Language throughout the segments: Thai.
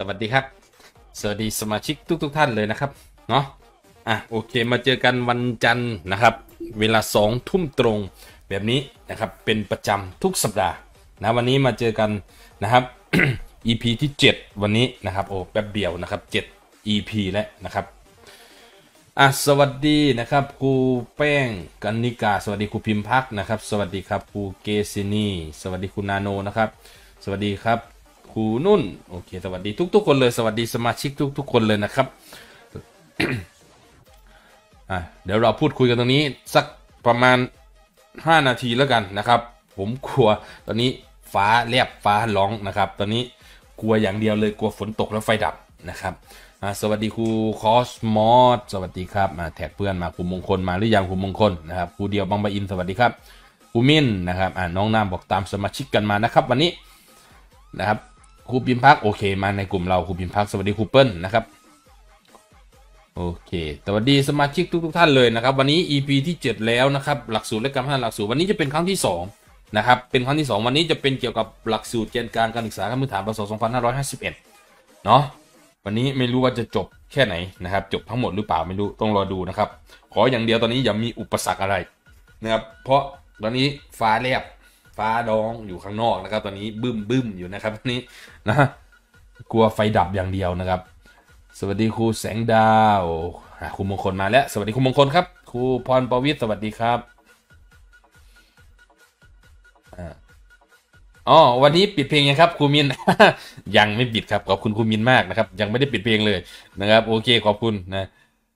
สวัสดีครับสวัสดีสมาชิกทุกๆทท่านเลยนะครับเนาะอ่ะโอเคมาเจอกันวันจันทร์นะครับ เวลาสองทุ่มตรง แบบนี้นะครับเป็นประจำทุกสัปดาห์นะวันนี้มาเจอกันนะครับ EP ที่7 วันนี้นะครับโอ้แป๊บเดียวนะครับ 7 EP แล้วนะครับอ่ะสวัสดีนะครับครูแป้งกันนิกา สวัสดีครูพิมพ์พักนะครับ สวัสดีครับครูเกซินีสวัสดีคุณนาโนนะครับ สวัสดีครับรูนุ่นโอเคสวัสดีทุก ๆคนเลยสวัสดีสมาชิกทุก ๆ คนเลยนะครับ เดี๋ยวเราพูดคุยกันตรงนี้สักประมาณ 5 นาทีแล้วกันนะครับ ผมกลัวตอนนี้ฟ้าเรียบฟ้าร้องนะครับ ตอนนี้กลัวอย่างเดียวเลยกลัวฝนตกแล้วไฟดับนะครับ สวัสดีครูคอสมอสสวัสดีครับมาแท็กเพื่อนมาครูมงคลมาหรือยังครูมงคลนะครับครูเดียวบางปบอิน สวัสดีครับครูมินนะครับ อ่าน้องน้ำบอกตามสมาชิกกันมานะครับ วันนี้นะครับครูปิมพักโอเคมาในกลุ่มเราครูปิมพักสวัสดีครูเปิ้ลนะครับโอเคสวัสดีสมาชิกทุก ๆ ท่านเลยนะครับวันนี้ EP ที่ 7 แล้วนะครับหลักสูตรและการพัฒนาหลักสูตรวันนี้จะเป็นครั้งที่2นะครับเป็นครั้งที่ 2 วันนี้จะเป็นเกี่ยวกับหลักสูตรเจนการการศึกษาขั้นพื้นฐานพศ2551เนาะวันนี้ไม่รู้ว่าจะจบแค่ไหนนะครับจบทั้งหมดหรือเปล่าไม่รู้ต้องรอดูนะครับขออย่างเดียวตอนนี้อย่ามีอุปสรรคอะไรนะครับเพราะตอนนี้ฟ้าแลบฟ้าดองอยู่ข้างนอกนะครับตอนนี้บึ้มบึ้มอยู่นะครับนี้นะกลัวไฟดับอย่างเดียวนะครับสวัสดีครูแสงดาวครูมงคลมาแล้วสวัสดีครูมงคลครับครูพรประวิทย์สวัสดีครับอ๋อวันนี้ปิดเพลงยังครับครูมินยังไม่ปิดครับขอบคุณครูมินมากนะครับยังไม่ได้ปิดเพลงเลยนะครับโอเคขอบคุณนะ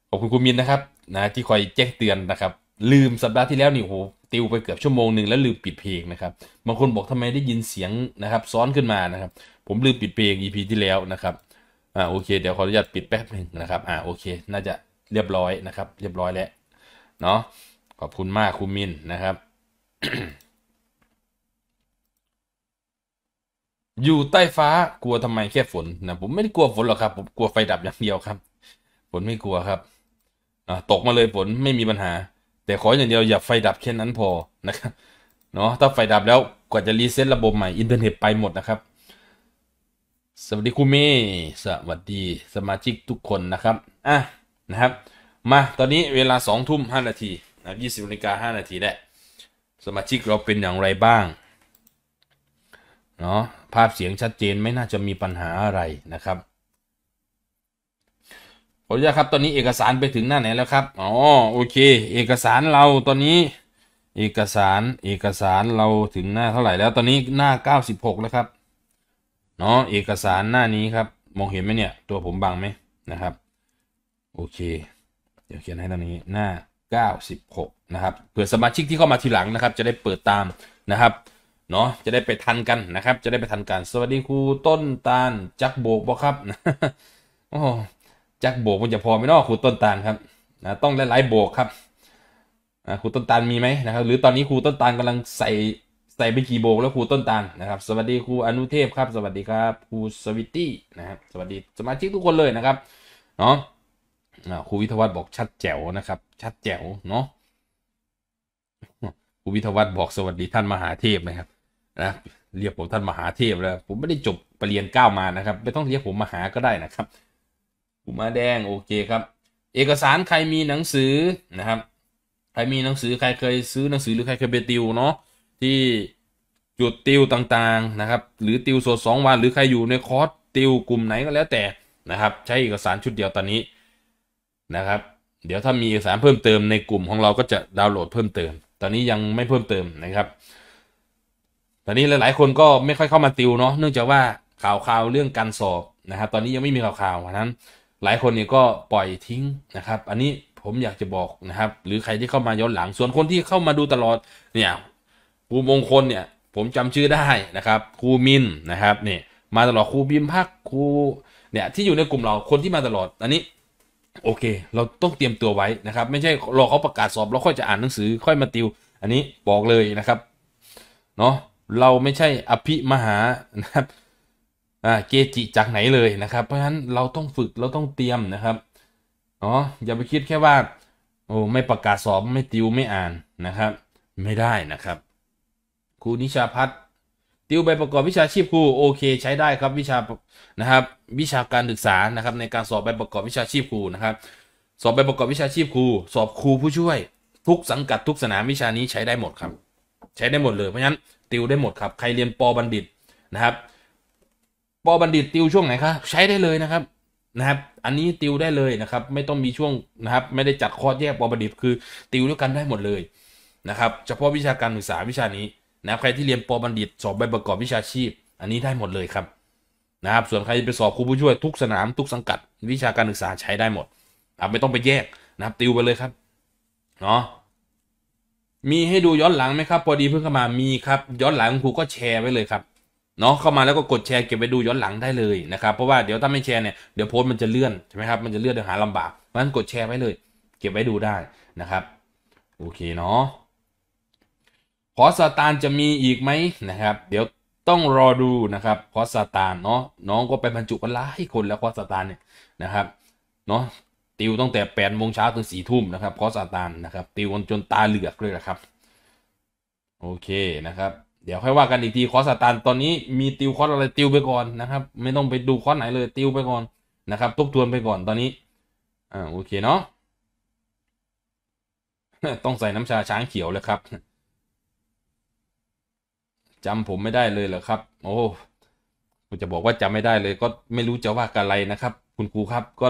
ขอบคุณครูมินนะครับนะที่คอยแจ้งเตือนนะครับลืม สัปดาห์ที่แล้วนี่โหติวไปเกือบชั่วโมงหนึ่งแล้วลืมปิดเพลงนะครับบางคนบอกทำไมได้ยินเสียงนะครับ ซ้อนขึ้นมานะครับ ผมลืมปิด เพลง EP ที่แล้ว นะ ครับอ่าโอเค เดี๋ยวขออนุญาตปิดแป๊บหนึ่งนะครับอ่าโอเคน่าจะเรียบร้อยนะครับ เรียบร้อยแล้วเนาะขอบคุณมากคุณมินนะครับ อยู่ใต้ฟ้ากลัวทำไมแค่ฝนนะผมไม่ได้กลัวฝนหรอกครับผมกลัวไฟดับอย่างเดียวครับฝนไม่กลัวครับ ตกมาเลยฝนไม่มีปัญหาแต่ขออย่างเดียวอย่าไฟ ดับแค่นั้นพอนะครับเนาะถ้าไฟดับแล้วกว่าจะ รีเซ็ตระบบ ใหม่อินเทอร์เน็ตไปหมดนะครับ สวัสดีคุณเมสวัสดี สมาชิกทุกคนนะครับอ่ะนะครับ มาตอนนี้เวลา2องทุ่มห้านาทีนะยี่สิบนาฬิกาห้านาทีแหละสมาชิกเราเป็นอย่างไรบ้างเนาะภาพเสียงชัดเจนไม่น่าจะมีปัญหาอะไรนะครับออนุญาตครับตอนนี้เอกสารไปถึงหน้าไหนแล้วครับ อ๋อ โอเค เอกสารเราตอนนี้ เอกสาร เอกสารเราถึงหน้าเท่าไหร่แล้วตอนนี้หน้า 96 แล้วครับ เนาะเอกสารหน้านี้ครับ มองเห็นไหมเนี่ย ตัวผมบังไหมนะครับ โอเค เดี๋ยวเขียนให้ตอนนี้หน้า 96 นะครับ เผื่อสมาชิกที่เข้ามาทีหลังนะครับ จะได้เปิดตามนะครับ เนาะจะได้ไปทัน กันนะครับ จะได้ไปทันกันสวัสดีครูต้นตาลจักโบกบอครับโอ้จักโบกมันจะพอไม่นอกขูดต้นตาลครับนะต้องหลายๆโบก ครับนะครูต้นตาลมีไหมนะครับหรือตอนนี้ครูต้นตาลกำลังใส่ใส่ไปกี่โบกแล้วครูต้นตาลนะ ครับ สวัสดี ครูอนุเทพครับ สวัสดีครับครูสวิตตี้นะครับ สวัสดีสมาชิกทุกคนเลยนะครับเนาะครูวิทวัฒน์บอกชัดแจ๋วนะครับ ชัดแจ๋วเนาะครูวิทวัฒน์บอก สวัสดีท่านมหาเทพนะครับนะเรียกผมท่านมหาเทพแล้ว ผมไม่ได้จบปรริญญาเก้ามานะครับไม่ต้องเรียกผมมหาก็ได้นะครับกลุ่มมาแดงโอเคครับ เอกสารใครมีหนังสือนะครับใครมีหนังสือใครเคยซื้อหนังสือหรือใครเคยไปติว เนาะที่จุดติวต่างๆนะครับ หรือติวสดงวัน หรือใครอยู่ในคอร์สติว กลุ่มไหนก็แล้วแต่นะครับ ใช้เอกสารชุดเดียวตอนนี้นะครับเดี๋ยวถ้ามีเอกสารเพิ่มเติมในกลุ่มของเราก็จะดาวน์โหลดเพิ่มเติม ตอนนี้ยังไม่เพิ่มเติมนะครับ ตอนนี้หลาย ๆ คนก็ไม่ค่อยเข้ามาติวเนาะเนื่องจากว่าข่าวข่าวเรื่องการสอบนะครับ ตอนนี้ยังไม่มีข่าวข่าวนั้นหลายคนนี่ก็ปล่อยทิ้งนะครับ อันนี้ผมอยากจะบอกนะครับ หรือใครที่เข้ามา ย้อนหลัง ส่วนคนที่เข้ามาดูตลอด เนี่ยครูมงคลเนี่ย ผมจำชื่อได้นะครับ ครูมินนะครับ เนี่ย มาตลอด ครูบิมพักครู เนี่ย ที่อยู่ในกลุ่มเรา คนที่มาตลอด อันนี้ โอเค เราต้องเตรียมตัวไว้นะครับ ไม่ใช่รอเขาประกาศสอบแล้วค่อยจะอ่านหนังสือ ค่อยมาติว อันนี้บอกเลยนะครับ เนาะเราไม่ใช่อภิมหา นะครับเกจิจากไหนเลยนะครับเพราะฉะนั้นเราต้องฝึกเราต้องเตรียมนะครับอ๋ออย่าไปคิดแค่ว่าโอ้ไม่ประกาศสอบไม่ติวไม่อ่านนะครับ ไม่ได้นะครับ ครูนิชาพัฒน์ติวใบประกอบวิชาชีพครูโอเค ใช้ได้ครับวิชานะครับวิชาการศึกษานะครับ ในการสอบใบประกอบวิชาชีพครูนะครับ สอบใบประกอบวิชาชีพครูสอบครูผู้ช่วย ทุกสังกัดทุกสนามวิชานี้ใช้ได้หมดครับ ใช้ได้หมดเลยเพราะฉะนั้นติวได้หมดครับ ใครเรียนปบัณฑิตนะครับปอบัณฑิตติวช่วงไหนครับใช้ได้เลยนะครับ นะครับอันนี้ติวได้เลยนะครับ ไม่ต้องมีช่วงนะครับ ไม่ได้จัดคอร์สแยกปอบัณฑิตคือติวด้วยกันได้หมดเลยนะครับเฉพาะวิชาการศึกษาวิชานี้นะใครที่เรียนปอบัณฑิตสอบใบประกอบวิชาชีพอันนี้ได้หมดเลยครับนะครับส่วนใครไปสอบครูผู้ช่วย ทุกสนามทุกสังกัดวิชาการศึกษาใช้ได้หมดนไม่ต้องไปแยกนะครับ ติวไปเลยครับเนาะมีให้ดูย้อนหลังไหมครับพอดีเพิ่งเข้ามามีครับย้อนหลังครูก็แชร์ไว้เลยครับเนาะเข้ามาแล้วก็กดแชร์เก็บไปดูย้อนหลังได้เลย นะครับ เพราะว่าเดี๋ยวถ้าไม่แชร์เนี่ย เดี๋ยวโพสต์มันจะเลื่อนใช่ไหมครับมันจะเลื่อนเดี๋ยวหาลำบากเพราะฉะนั้นกดแชร์ไว้ เลย เก็บไว้ดูได้นะครับ โอเค เนาะขอสตานจะมีอีกไหมนะครับ เดี๋ยวต้องรอดูนะครับคอสตานเนาะน้องก็ ไปบรรจุกันหลายคนแล้วคอสตานเนี่ยนะครับเนาะติวตั้งแต่8ปดโมงเช้าถึงสี่ทุ่มนะครับคอสตานนะครับติวจนตาเหลือกเลยนะครับ โอเคนะครับเดี๋ยวค่อยว่ากันอีกทีคอสตันตอนนี้มีติวคอสอะไรติวไปก่อนนะครับ ไม่ต้องไปดูคอสไหนเลยติวไปก่อนนะครับ ทบทวนไปก่อนตอนนี้อ่าโอเคเนาะต้องใส่น้ำชาช้างเขียวเลยครับจำผมไม่ได้เลยเหรอครับ โอ้จะบอกว่าจำไม่ได้เลย ก็ไม่รู้จะว่ากันอะไรนะครับ คุณครูครับก็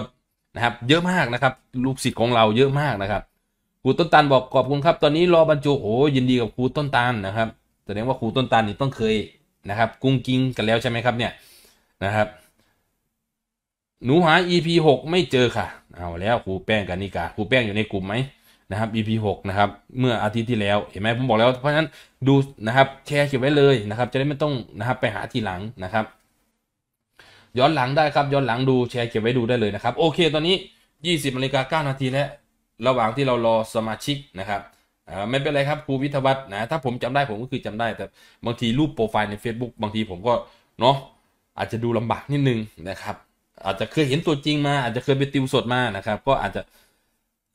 นะครับเยอะมากนะครับลูกศิษย์ของเราเยอะมากนะครับครูต้นตาลบอกขอบคุณครับตอนนี้รอบรรจุโอ้ยินดีกับครูต้นตาลนะครับแสดงว่าครูต้นตาลนี่ต้องเคยนะครับ กุ้งกิ้งกันแล้วใช่ไหมครับเนี่ยนะครับ หนูหา EP หกไม่เจอค่ะเอาแล้วครูแป้งกันนี่กาครูแป้งอยู่ในกลุ่มไหมนะครับ EP 6นะครับ เมื่ออาทิตย์ที่แล้วเห็นไหมผมบอกแล้วเพราะฉะนั้นดูนะครับแชร์เก็บไว้เลยนะครับ จะได้ไม่ต้องนะครับไปหาทีหลังนะครับ ย้อนหลังได้ครับย้อนหลังดูแชร์เก็บไว้ดูได้เลยนะครับโอเคตอนนี้ 20นาฬิกาานาทีแล้วระหว่างที่เรารอสมาชิกนะครับอ่าไม่เป็นไรครับครูวิทวัฒน์นะถ้าผมจำได้ผมก็คือจำได้แต่บางทีรูปโปรไฟล์ใน Facebook บางทีผมก็เนาะอาจจะดูลำบากนิดนึงนะครับ อาจจะเคยเห็นตัวจริงมา อาจจะเคยไปติวสดมานะครับก็อาจจะ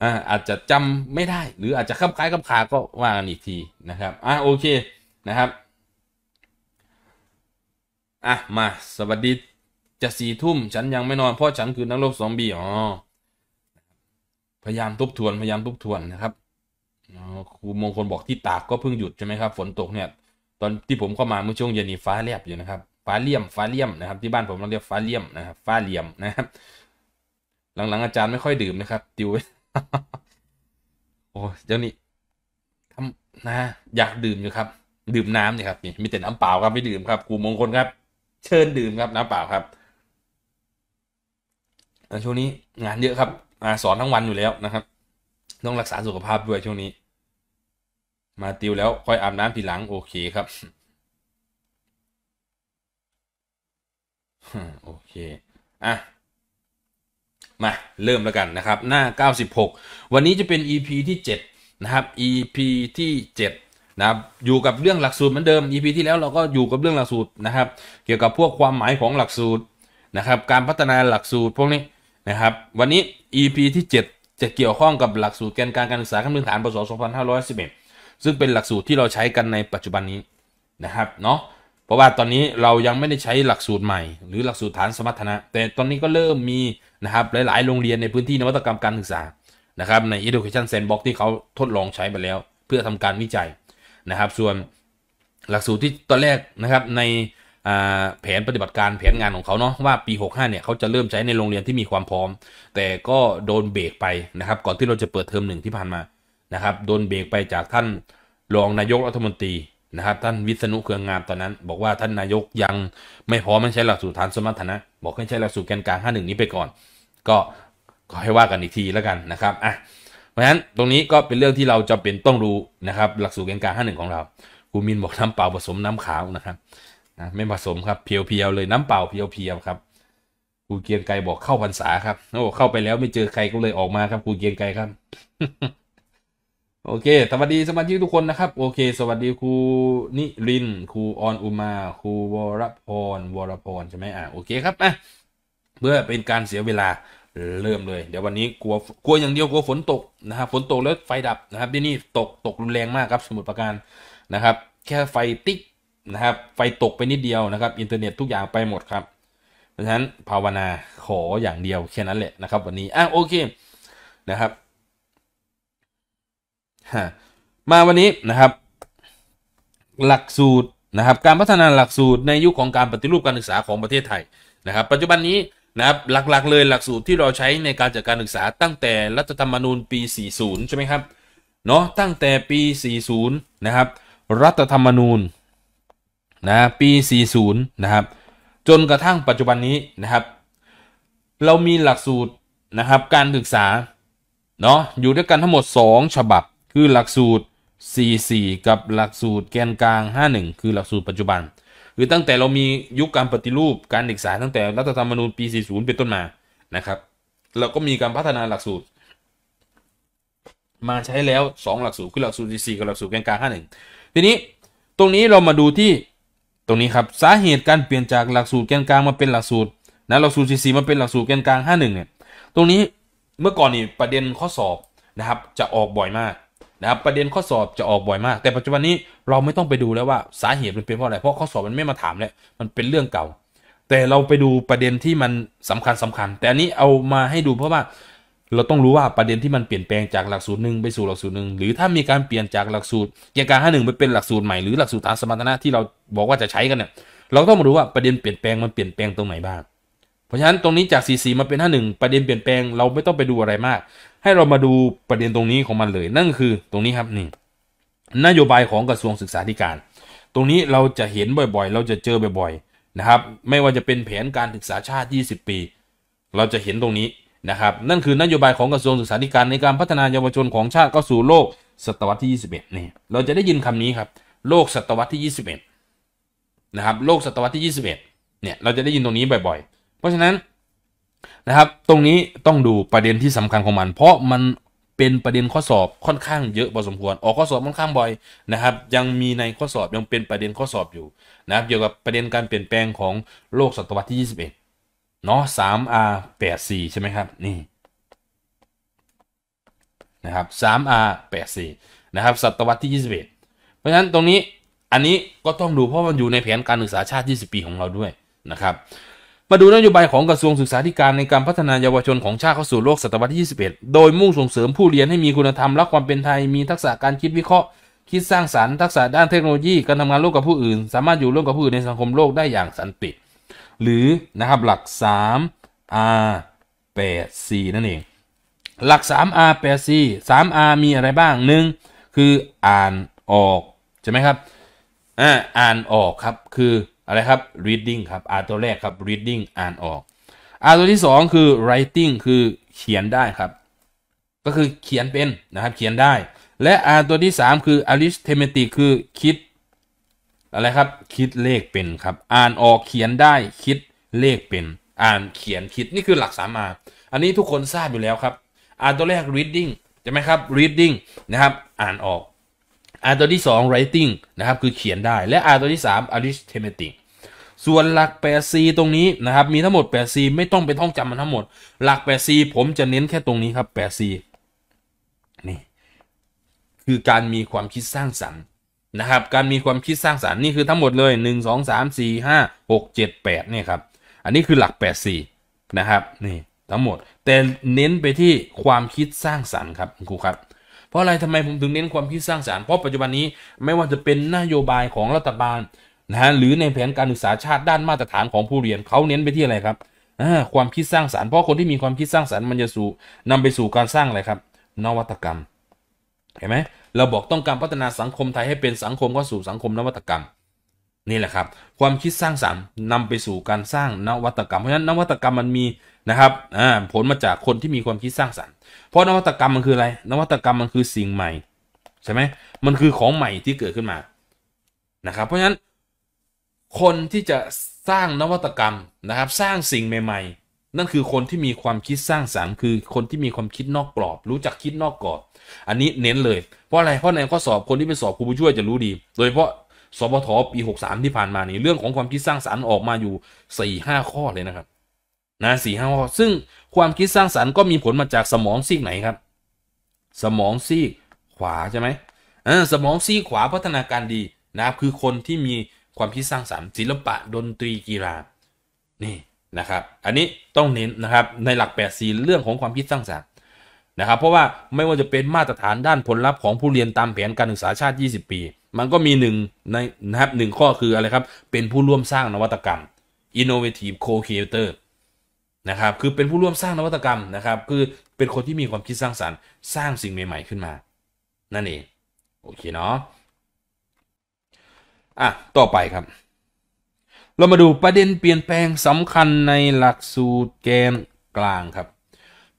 อ่าอาจจะจำไม่ได้ หรืออาจจะคับคล้ายคับขาก็ว่ากันอีกทีนะครับอ่ะโอเคนะครับอ่ะมาสวัสดีจะสี่ทุ่มฉันยังไม่นอนเพราะฉันคือนักโลกสองบีอ๋อพยายามทบทวนพยายามทบทวน นะครับครูมงคลบอกที่ตากก็เพิ่งหยุด ใช่ไหมครับ ฝนตกเนี่ย ตอนที่ผมเข้ามาเมื่อช่วงเย็นนี้ ฟ้าแลบอยู่นะครับ ฟ้าเลี่ยม ฟ้าเลี่ยมนะครับที่บ้านผมเราเรียกฟ้าเลี่ยมนะครับ ฟ้าเลี่ยมนะครับหลังๆอาจารย์ไม่ค่อยดื่มนะครับติวโอ้เดี๋ยวนี้ทำนะอยากดื่มอยู่ครับ ดื่ม น้ำเนี่ยครับนี่มีแต่น้ำเปล่าครับ ไม่ดื่มครับครูมงคลครับ เชิญดื่มครับน้ำเปล่าครับช่วงนี้งานเยอะครับสอนทั้งวันอยู่แล้วนะครับ ต้องรักษาสุขภาพด้วยช่วงนี้มาติวแล้วค่อยอาบน้ำทีหลังโอเคครับโอเคอ่ะมาเริ่มแล้วกันนะครับหน้า 96 วันนี้จะเป็น EP ที่ 7 นะครับ EP ที่ 7 นะครับอยู่กับเรื่องหลักสูตรเหมือนเดิม EP ที่แล้วเราก็อยู่กับเรื่องหลักสูตร นะครับ เกี่ยวกับพวกความหมายของหลักสูตรนะครับ การพัฒนาหลักสูตร พวกนี้ นะครับวันนี้ EP ที่ 7 จะเกี่ยวข้องกับหลักสูตรแกนการการศึกษาขั้นพื้นฐานพศ2511ซึ่งเป็นหลักสูตรที่เราใช้กันในปัจจุบันนี้นะครับ เนาะเพราะว่าตอนนี้เรายังไม่ได้ใช้หลักสูตรใหม่ หรือหลักสูตรฐานสมรรถนะ แต่ตอนนี้ก็เริ่มมีนะครับหลาย ๆโรงเรียนในพื้นที่นวัตกรรมการศึกษานะครับ ใน Education Sandbox ที่เขาทดลองใช้ไปแล้วเพื่อทำการวิจัยนะครับ ส่วนหลักสูตรที่ตอนแรกนะครับในแผนปฏิบัติการแผนงานของเขาเนาะว่าปี65เนี่ยเขาจะเริ่มใช้ในโรงเรียนที่มีความพร้อม แต่ก็โดนเบรกไปนะครับ ก่อนที่เราจะเปิดเทอมหนึ่งที่ผ่านมานะครับ โดนเบรกไปจากท่านรองนายกรัฐมนตรีนะครับ ท่านวิษณุเครืองงามตอนนั้น บอกว่าท่าน นายกยังไม่พร้อมใช้หลักสูตรฐานสมรรถนะ บอกให้ใช้หลักสูตรแกนกลาง51นี้ไปก่อน ก็ขอให้ว่ากันอีกทีแล้วกันนะครับ อ่ะเพราะฉะนั้นตรงนี้ก็เป็นเรื่องที่เราจะเป็นต้องรู้นะครับ หลักสูตรแกนกลาง51ของเรารูมินบอกน้ำเปล่าผสมน้ำขาวนะครับนะไม่ผสมครับเพียวๆเลยน้ำเปล่าเพียวๆครับครูเกียนไกรบอกเข้าพรรษาครับโอ้เข้าไปแล้วไม่เจอใครก็เลยออกมาครับครูเกียนไกรครับโอเค สวัสดีสมาชิกทุกคนนะครับ โอเค สวัสดีครูนิรินครูออนอุมา ครูวรพร วรพรใช่ไหมอ่าโอเคครับอ่ะเพื่อเป็นการเสียเวลาเริ่มเลย เดี๋ยววันนี้กลัว กลัวอย่างเดียวกลัวฝนตกนะครับ ฝนตกแล้วไฟดับนะครับ ที่นี่ตก ตกรุนแรงมากครับ สมุดประการนะครับ แค่ไฟติ๊กนะครับ ไฟตกไปนิดเดียวนะครับ อินเทอร์เน็ตทุกอย่างไปหมดครับ เพราะฉะนั้นภาวนาขออย่างเดียวแค่นั้นแหละนะครับวันนี้อ่ะโอเค นะครับมาวันนี้ นะ ครับ หลักสูตร นะครับ การพัฒนาหลักสูตรในยุคขของการปฏิรูปการศึกษาของประเทศไทย นะ ครับ ปัจจุบันนี้นะครับ หลักๆเลย หลักสูตรที่เราใช้ในการจัดการศึกษาตั้งแต่รัฐธรรมนูญปี 40 ใช่ไหมครับ เนาะตั้งแต่ ปี 40 นะครับ รัฐธรรมนูญนะปี40นะครับ จนกระทั่งปัจจุบันนี้นะครับ เรามีหลักสูตรนะครับการศึกษาเนาะอยู่ด้วยกันทั้งหมด 2 ฉบับคือหลักสูตร 44 กับหลักสูตรแกนกลาง 51 คือหลักสูตร ปัจจุบันหรือตั้งแต่เรามียุคการปฏิรูปการศึกษา ตั้งแต่รัฐธรรมนูญปี 40 เป็นต้นมา นะ ครับ เราก็มีการพัฒนาหลักสูตร มาใช้แล้ว 2 หลักสูตรคือหลักสูตร 44 กับหลักสูตรแกนกลาง 51 ทีนี้ ตรงนี้เรามาดูที่ตรงนี้ครับสาเหตุการเปลี่ยนจากหลักสูตรแกนกลางมาเป็นหลักสูตรนะหลักสูตร 44 มาเป็นหลักสูตรแกนกลาง 51 เนี่ย ตรงนี้เมื่อก่อนนี่ประเด็นข้อสอบนะครับจะออกบ่อยมากนะครับประเด็นข้อสอบจะออกบ่อยมาก แต่ปัจจุบันนี้เราไม่ต้องไปดูแล้วว่าสาเหตุมันเป็นเพราะอะไร เพราะข้อสอบมันไม่มาถามแล้วมันเป็นเรื่องเก่า แต่เราไปดูประเด็นที่มันสำคัญสำคัญ แต่อันนี้เอามาให้ดูเพราะว่าเราต้องรู้ว่าประเด็นที่มันเปลี่ยนแปลงจากหลักสูตรหนึ่งไปสู่หลักสูตรหนึ่งหรือถ้ามีการเปลี่ยนจากหลักสูตรเกียร์การห้าหนึ่งไปเป็นหลักสูตรใหม่หรือหลักสูตรฐานสมรรถนะที่เราบอกว่าจะใช้กันเนี่ยเราต้องมาดูว่าประเด็นเปลี่ยนแปลงมันเปลี่ยนแปลงตรงไหนบ้างเพราะฉะนั้นตรงนี้จาก4-4มาเป็น5-1 ประเด็นเปลี่ยนแปลงเราไม่ต้องไปดูอะไรมาก ให้เรามาดูประเด็นตรงนี้ของมันเลย นั่นคือตรงนี้ครับนี่นโยบายของกระทรวงศึกษาธิการ ตรงนี้เราจะเห็นบ่อยๆ เราจะเจอบ่อยๆนะครับไม่ว่าจะเป็นแผนการศึกษาชาติ 20 ปี เราจะเห็นตรงนี้นะครับนั่นคือนโยบายของกระทรวงศึกษาธิการในการพัฒนาเยาวชนของชาติเข้าสู่โลกศตวรรษที่ 21นี่เราจะได้ยินคำนี้ครับโลกศตวรรษที่ 21นะครับโลกศตวรรษที่21เนี่ยเราจะได้ยินตรงนี้บ่อยๆเพราะฉะนั้นนะครับตรงนี้ต้องดูประเด็นที่สำคัญของมันเพราะมันเป็นประเด็นข้อสอบค่อนข้างเยอะพอสมควร ออกข้อสอบค่อนข้างบ่อยนะครับยังมีในข้อสอบยังเป็นประเด็นข้อสอบอยู่นะครับ เกี่ยวกับประเด็นการเปลี่ยนแปลงของโลกศตวรรษที่ 21เนาะ 3R84 ใช่ไหมครับนี่นะครับ 3R84 นะครับศตวรรษที่ 21 เพราะฉะนั้นตรงนี้อันนี้ก็ต้องดูเพราะมันอยู่ในแผนการศึกษาชาติ 20 ปีของเราด้วยนะครับมาดูนโยบายของกระทรวงศึกษาธิการในการพัฒนาเยาวชนของชาติเข้าสู่โลกศตวรรษที่ 21 โดยมุ่งส่งเสริมผู้เรียนให้มีคุณธรรมและความเป็นไทย มีทักษะการคิดวิเคราะห์ คิดสร้างสารรค์ ทักษะด้านเทคโนโลยี การทำงานร่วมกับผู้อื่น สามารถอยู่ร่วมกับผู้อื่นในสังคมโลกได้อย่างสันติ หรือนะครับ หลัก 3 R 8 C นั่นเอง หลัก 3 R 8 C 3 R มีอะไรบ้าง 1. คือ อ่านออก ใช่ไหมครับ อ่า อ่านออกครับ คืออะไรครับ reading ครับ อ่านตัวแรกครับ reading อ่านออก อ่านตัวที่2คือ writing คือเขียนได้ครับ ก็คือเขียนเป็นนะครับเขียนได้ และอ่านตัวที่3 คือ arithmetic คือคิดอะไรครับคิดเลขเป็นครับ อ่านออกเขียนได้คิดเลขเป็น อ่านเขียนคิดนี่คือหลักสามอาอันนี้ทุกคนทราบอยู่แล้วครับ อ่านตัวแรก reading ใช่ไหมครับ reading นะครับอ่านออกอ่านตัวที่2 writing นะครับคือเขียนได้และอ่านตัวที่3 arithmetic ส่วนหลัก 8C ตรงนี้นะครับมีทั้งหมด 8C ไม่ต้องไปท่องจำมันทั้งหมดหลัก 8C ผมจะเน้นแค่ตรงนี้ครับ 8C นี่คือการมีความคิดสร้างสรรค์นะครับการมีความคิดสร้างสรรค์นี่คือทั้งหมดเลย 1 2 3 4 5 6 7 8เนี่ยครับอันนี้คือหลัก8 c นะครับนี่ทั้งหมดแต่เน้นไปที่ความคิดสร้างสรรค์ครับครูครับเพราะอะไรทำไมผมถึงเน้นความคิดสร้างสารรค์เพราะปัจจุบันนี้ไม่ว่าจะเป็นนโยบายของรัฐบาลนะฮะหรือในแผนการศึกษาชาติด้านมาตรฐานของผู้เรียน เขาเน้นไปที่อะไรครับความคิดสร้างสารรค์เพราะคนที่มีความคิดสร้างสารรค์มันจะสู่นำไปสู่การสร้าง อะไรครับนวัตกรรมเห็นไหมเราบอกต้องการพัฒนาสังคมไทยให้เป็นสังคมก็้สู่สังคมนวัตกรรมนี่แหละครับความคิดสร้างสรรค์นำไปสู่การสร้างนวัตกรรมเพราะฉะนั้นนวัตกรรมมันมีนะครับผลมาจากคนที่มีความคิดสร้างสรรค์เพราะนวัตกรรมมันคืออะไรนวัตกรรมมันคือสิ่งใหม่ใช่ไหมมันคือของใหม่ที่เกิดขึ้นมานะครับเพราะฉะนั้นคนที่จะสร้างนวัตกรรมนะครับสร้างสิ่งใหม่ ๆ นั่นคือคนที่มีความคิดสร้างสรรค์คือคนที่มีความคิดนอกกรอบ รู้จักคิดนอกกรอบอันนี้เน้นเลยเพราะอะไรเพราะในข้อสอบคนที่ไปสอบครูผู้ช่วยจะรู้ดี โดยเฉพาะสบทปี 63 ที่ ผ่านมา นี่ เรื่องของความคิดสร้างสารรค์ออกมาอยู่4าข้อเลยนะครับนะสี่ห้าข้อซึ่งความคิดสร้างสารรค์ก็มีผลมาจากสมองซีกไหนครับ สมองซีกขวาใช่ไหมอ่าสมองซีก ขวาพัฒนาการดีนะครับคือคนที่มีความคิดสร้างสารรค์ศิลปะดนตรีกีฬานี่นะครับอันนี้ต้องเน้น นะครับ ในหลัก8่เรื่องของความคิดสร้างสารรค์นะครับเพราะว่าไม่ว่าจะเป็นมาตรฐานด้านผลลัพธ์ของผู้เรียนตามแผนการศึกษาชาติ 20 ปีมันก็มีหนึ่งในนะครับหนึ่งข้อคืออะไร ครับ เป็นผู้ร่วมสร้างนวัตกรรม innovative co-creator นะครับ คือเป็นผู้ร่วมสร้างนวัตกรรมนะครับ คือเป็นคนที่มีความคิดสร้างสารรค์ สร้างสิ่งใหม่ๆขึ้นมา นั่นเอง โอเค เนาะอ่ะต่อไปครับ เรามาดูประเด็นเปลี่ยนแปลงสำคัญในหลักสูตรแกนกลางครับ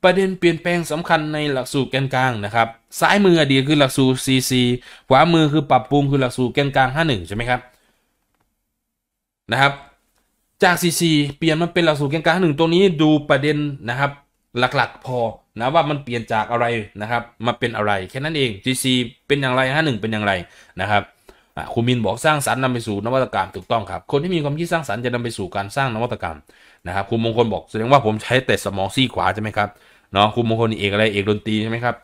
ประเด็นเปลี่ยนแปลงสำคัญในหลักสูตรแกนกลางนะครับซ้ายมืออดีตคือหลักสูตร CC ขวามือคือปรับปรุงคือหลักสูตรแกนกลาง 51ใช่ไหมครับ นะครับ จาก CC เปลี่ยนมันเป็นหลักสูตรแกนกลาง51ตรงนี้ดูประเด็นนะครับ หลักๆพอนะว่ามันเปลี่ยนจากอะไรนะครับมาเป็นอะไรแค่นั้นเองซ c เป็นอย่างไร 51 เป็นอย่างไรนะครับคุณมินบอกสร้างสรรค์นำไปสู่นวัตกรรมถูกต้องครับ คนที่มีความคิดสร้างสรรค์จะนำไปสู่การสร้างนวัตกรรมนะครับคุณมงคลบอกแสดงว่าผมใช้แต่สมองซี่ขวาใช่ไหมครับ เนาะคุณมงคลเอกอะไรเอกดนตรีใช่ไหมครับ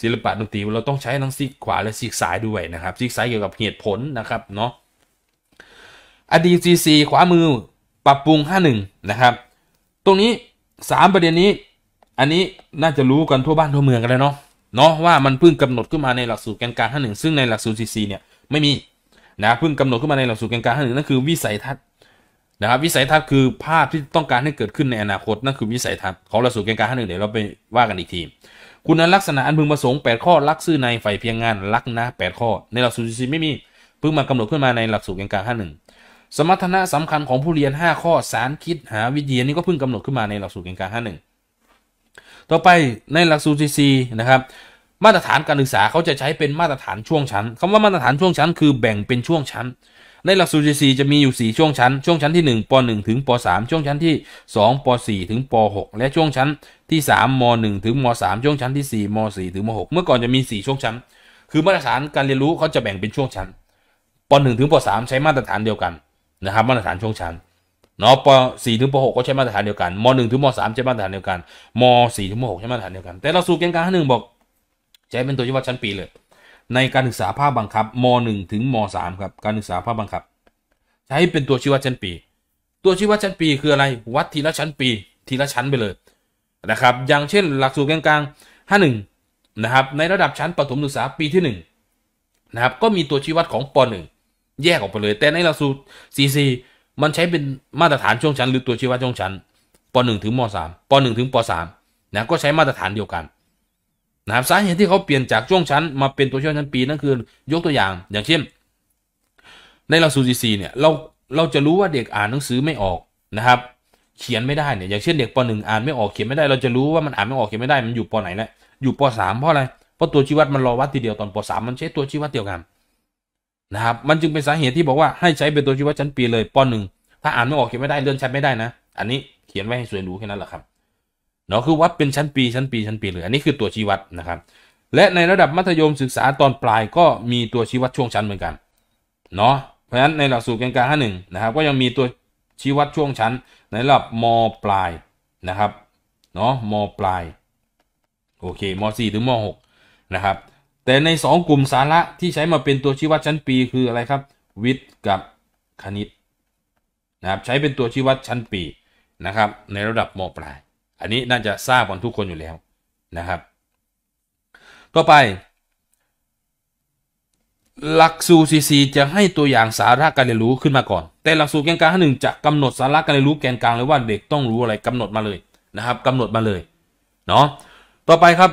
ศิลปะดนตรีเราต้องใช้ทั้งซีกขวาและซีกซ้ายด้วยนะครับซีกซ้ายเกี่ยวกับเหตุผลนะครับเนาะอดีตซีซีขวามือปรับปรุง 51นะครับตรงนี้ 3 ประเด็นนี้ อันนี้น่าจะรู้กันทั่วบ้านทั่วเมืองกันแล้วเนาะเนาะว่ามันเพิ่งกำหนดขึ้นมาในหลักสูตรการการ51ซึ่งในหลักสูตรซีซีเนี่ยไม่มีนะเพิ่งกำหนดขึ้นมาในหลักสูตรการการ51นั่นคือวิสัยทัศน์นะครับวิสัยทัศน์คือภาพที่ต้องการให้เกิดขึ้นในอนาคตนั่นคือวิสัยทัศน์ของหลักสูตรการการ่งเดี๋ยวเราไปว่ากันอีกทีคุณลักษณะอันพึงประสงค์ 8 ข้อลักซื่อในฝ่ายเพียงงานลักนะ8ข้อ ในหลักสูตรซีไม่มีเพิ่งมากำหนดขึ้นมาในหลักสูตรกยังกหาึ่งสมรรถนะสำคัญของผู้เรียน 5 ข้อสารคิด หาวิทยานี่ก็เพิ่งกำหนดขึ้นมาในหลักสูตรกยังกหาึ่งต่อไปในหลักสูตรซีนะครับมาตรฐานการศึกษาเขาจะใช้เป็นมาตรฐานช่วงชั้น คำว่ามาตรฐานช่วงชั้น คือแบ่งเป็นช่วงชั้นในหลักสูตรซีจะมีอยู่ 4 ช่วงชั้น ช่วงชั้นที่ 1ป1ถึงป3ช่วงชั้นที่ 2ป4ถึงป6และช่วงชั้นที่ 3ม1ถึงม3ช่วงชั้นที่ 4ม4ถึงม6เมื่อก่อนจะมี 4 ช่วงชั้น คือมาตรฐานการเรียนรู้เขาจะแบ่งเป็นช่วงชั้นป1ถึงป3ใช้มาตรฐานเดียวกันนะครับมาตรฐานช่วงชั้นเนาะป4ถึงป6ก็ใช้มาตรฐานเดียวกันม1ถึงม3ใช้มาตรฐานเดียวกันม4ถึงม6ใช้มาตรฐานเดียวกัน แต่เราสูตรเกณฑ์การหนึ่งบอกใช้เป็นตัวชี้วัดชั้นปีเลยในการศึกษาภาคบังคับม .1 ถึงม .3 ครับการศึกษาภาคบังคับ ใช้เป็นตัวชี้วัดชั้นปี ตัวชี้วัดชั้นปีคืออะไรวัดทีละชั้นปี ทีละชั้นไปเลยนะครับอย่างเช่น หลักสูตรกลางๆ51นะครับ ในระดับชั้นประถมศึกษาปีที่1นะครับก็มีตัวชี้วัดของป .1 แยกออกไปเลยแต่ในหลักสูตร CC มันใช้เป็นมาตรฐานช่วงชั้นหรือตัวชี้วัดช่วงชั้นป .1 ถึงม .3 ป .1 ถึงป .3 นะก็ใช้มาตรฐานเดียวกันนะครับสาเหตุที่เขาเปลี่ยนจากช่วงชั้นมาเป็นตัวช่วงชั้นปีนั่นคือยกตัวอย่าง อย่างเช่น ในหลักสูตรสีเนี่ยเราเราจะรู้ว่าเด็กอ่านหนังสือไม่ออกนะครับ เขียนไม่ได้เนี่ยอย่าง เช่นเด็กปหนึ่งอ่านไม่ออกเขียนไม่ได้ เราจะรู้ว่ามันอ่านไม่ออกเขียนไม่ได้มันอยู่ปไหนแล้วอยู่ปสามเพราะอะไรเพราะตัวชี้วัดมันรอวัดทีเดียวตอนปสามมันใช้ตัวชี้วัดเดียวกันนะครับ มันจึงเป็นสาเหตุที่บอกว่าให้ใช้เป็นตัวชี้วัดชั้นปีเลยปหนึ่งถ้าอ่านไม่ออกเขียนไม่ได้เลื่อนชั้นไม่ได้นะ อันนี้เขียนไว้ให้สวยรู้แค่นั้นแหละครับเนาะคือวัดเป็นชั้นปีชั้นปี ชั้นปีเลยอันนี้ คือตัวชี้วัดนะครับและในระดับมัธยมศึกษาตอนปลายก็มีตัวชี้วัดช่วงชั้นเหมือนกันเนาะเพราะฉะนั้นในหลักสูตรการการ51นะครับก็ยัง มีตัวชี้วัดช่วงชั้นในระดับมปลายนะครับเนาะมปลายโอเคม .4 ถึงม .6 นะครับแต่ใน 2 กลุ่มสาระที่ใช้มาเป็นตัวชี้วัดชั้นปีคืออะไรครับวิทย์กับคณิตนะครับใช้เป็นตัวชี้วัดชั้นปีนะครับในระดับมปลายอันนี้น่าจะทราบกันทุกคนอยู่แล้วนะครับ ต่อไป หลักสูตรซีจะให้ตัวอย่างสาระการเรียนรู้ขึ้นมาก่อน แต่หลักสูตรแกนกลางหนึ่งจะกำหนดสาระการเรียนรู้แกนกลางเลยว่าเด็กต้องรู้อะไรกำหนดมาเลยนะครับกำหนดมาเลยเนาะต่อไปครับ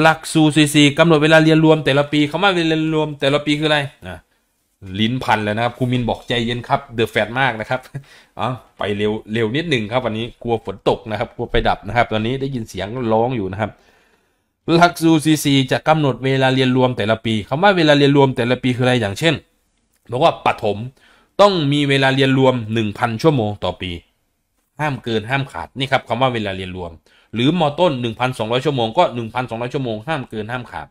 หลักสูตรซีกำหนดเวลาเรียนรวมแต่ละปีคำว่าเรียนรวมแต่ละปีคืออะไรนะลิ้นพันแล้วนะครับคูมินบอกใจเย็นครับ เดือดแฟดมากนะครับอ๋อไปเร็วเร็วนิดหนึ่งครับ วันนี้กลัวฝนตกนะครับ กลัวไปดับนะครับ ตอนนี้ได้ยินเสียงร้องอยู่นะครับหลักสูตรซีซีจะกำหนดเวลาเรียนรวมแต่ละปีคำว่าเวลาเรียนรวมแต่ละปีคืออะไร อย่างเช่นบอกว่าปฐมต้องมีเวลาเรียนรวม 1,000 ชั่วโมงต่อปี ห้ามเกินห้ามขาด นี่ครับคำว่าเวลาเรียนรวม หรือมอต้น 1,200 ชั่วโมง ก็ 1,200 ชั่วโมงห้ามเกินห้ามขาด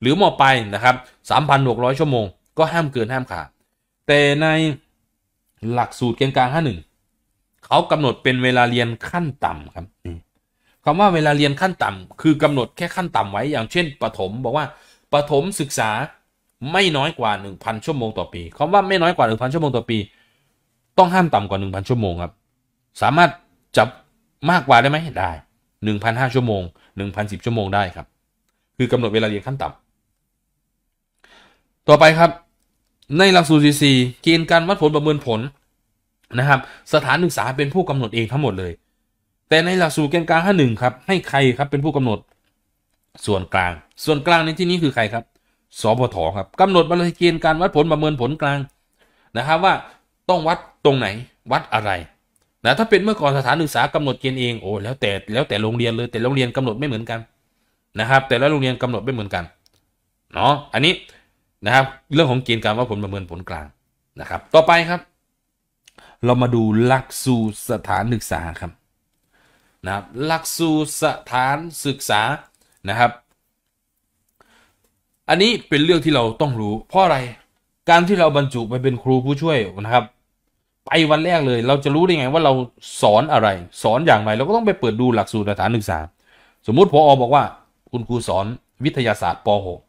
หรือมอปลายนะครับ3,600 ชั่วโมงก็ห้ามเกินห้ามขาดแต่ในหลักสูตรเกณฑ์กลาง51เขากำหนดเป็นเวลาเรียนขั้นต่ำครับคำว่าเวลาเรียนขั้นต่ำ คือกำหนดแค่ขั้นต่ำไว้อย่างเช่นประถม บอกว่าประถมศึกษาไม่น้อยกว่า1,000ชั่วโมงต่อปี คำว่าไม่น้อย กว่า 1,000ชั่วโมงต่อปีต้องห้ามต่ำกว่า1,000ชั่วโมงครับ สามารถจับมากกว่าได้ไหมได้หนึ่งพันห้าชั่วโมงหนึ่งพันสิบชั่วโมงได้ครับคือกำหนดเวลาเรียนขั้นต่ำ ต่อไปครับในหลักสูตรที่สี่เกณฑ์การวัดผลประเมินผลนะครับสถานศึกษาเป็นผู้กำหนดเองทั้งหมดเลย แต่ในหลักสูตรเกณฑ์กลางห้าหนึ่งครับให้ใครครับเป็นผู้กำหนด ส่วนกลาง ส่วนกลางในที่นี้คือใครครับสบทครับกำหนดบริเกณฑ์การวัดผลประเมินผลกลางนะครับว่าต้องวัดตรงไหนวัดอะไรนะถ้าเป็นเมื่อก่อนสถานศึกษากำหนดเกณฑ์เองโอ้แล้วแต่แล้วแต่โรงเรียนเลย แต่โรงเรียนกำหนดไม่เหมือนกันนะครับแต่ละโรงเรียนกำหนดไม่เหมือนกันเนาะอันนี้นะครับเรื่องของเกณฑ์การว่าผลประเมินผลกลางนะครับ ต่อไปครับ เรามาดูหลักสูตรสถานศึกษาครับนะครับ หลักสูตรสถานศึกษานะครับ อันนี้เป็นเรื่องที่เราต้องรู้เพราะอะไรการที่เราบรรจุไปเป็นครูผู้ช่วยนะครับไปวันแรกเลยเราจะรู้ได้ไงว่าเราสอนอะไรสอนอย่างไรเราก็ต้องไปเปิดดูหลักสูตรสถานศึกษาสมมุติพออบอกว่าคุณครูสอนวิทยาศาสตร์ป .6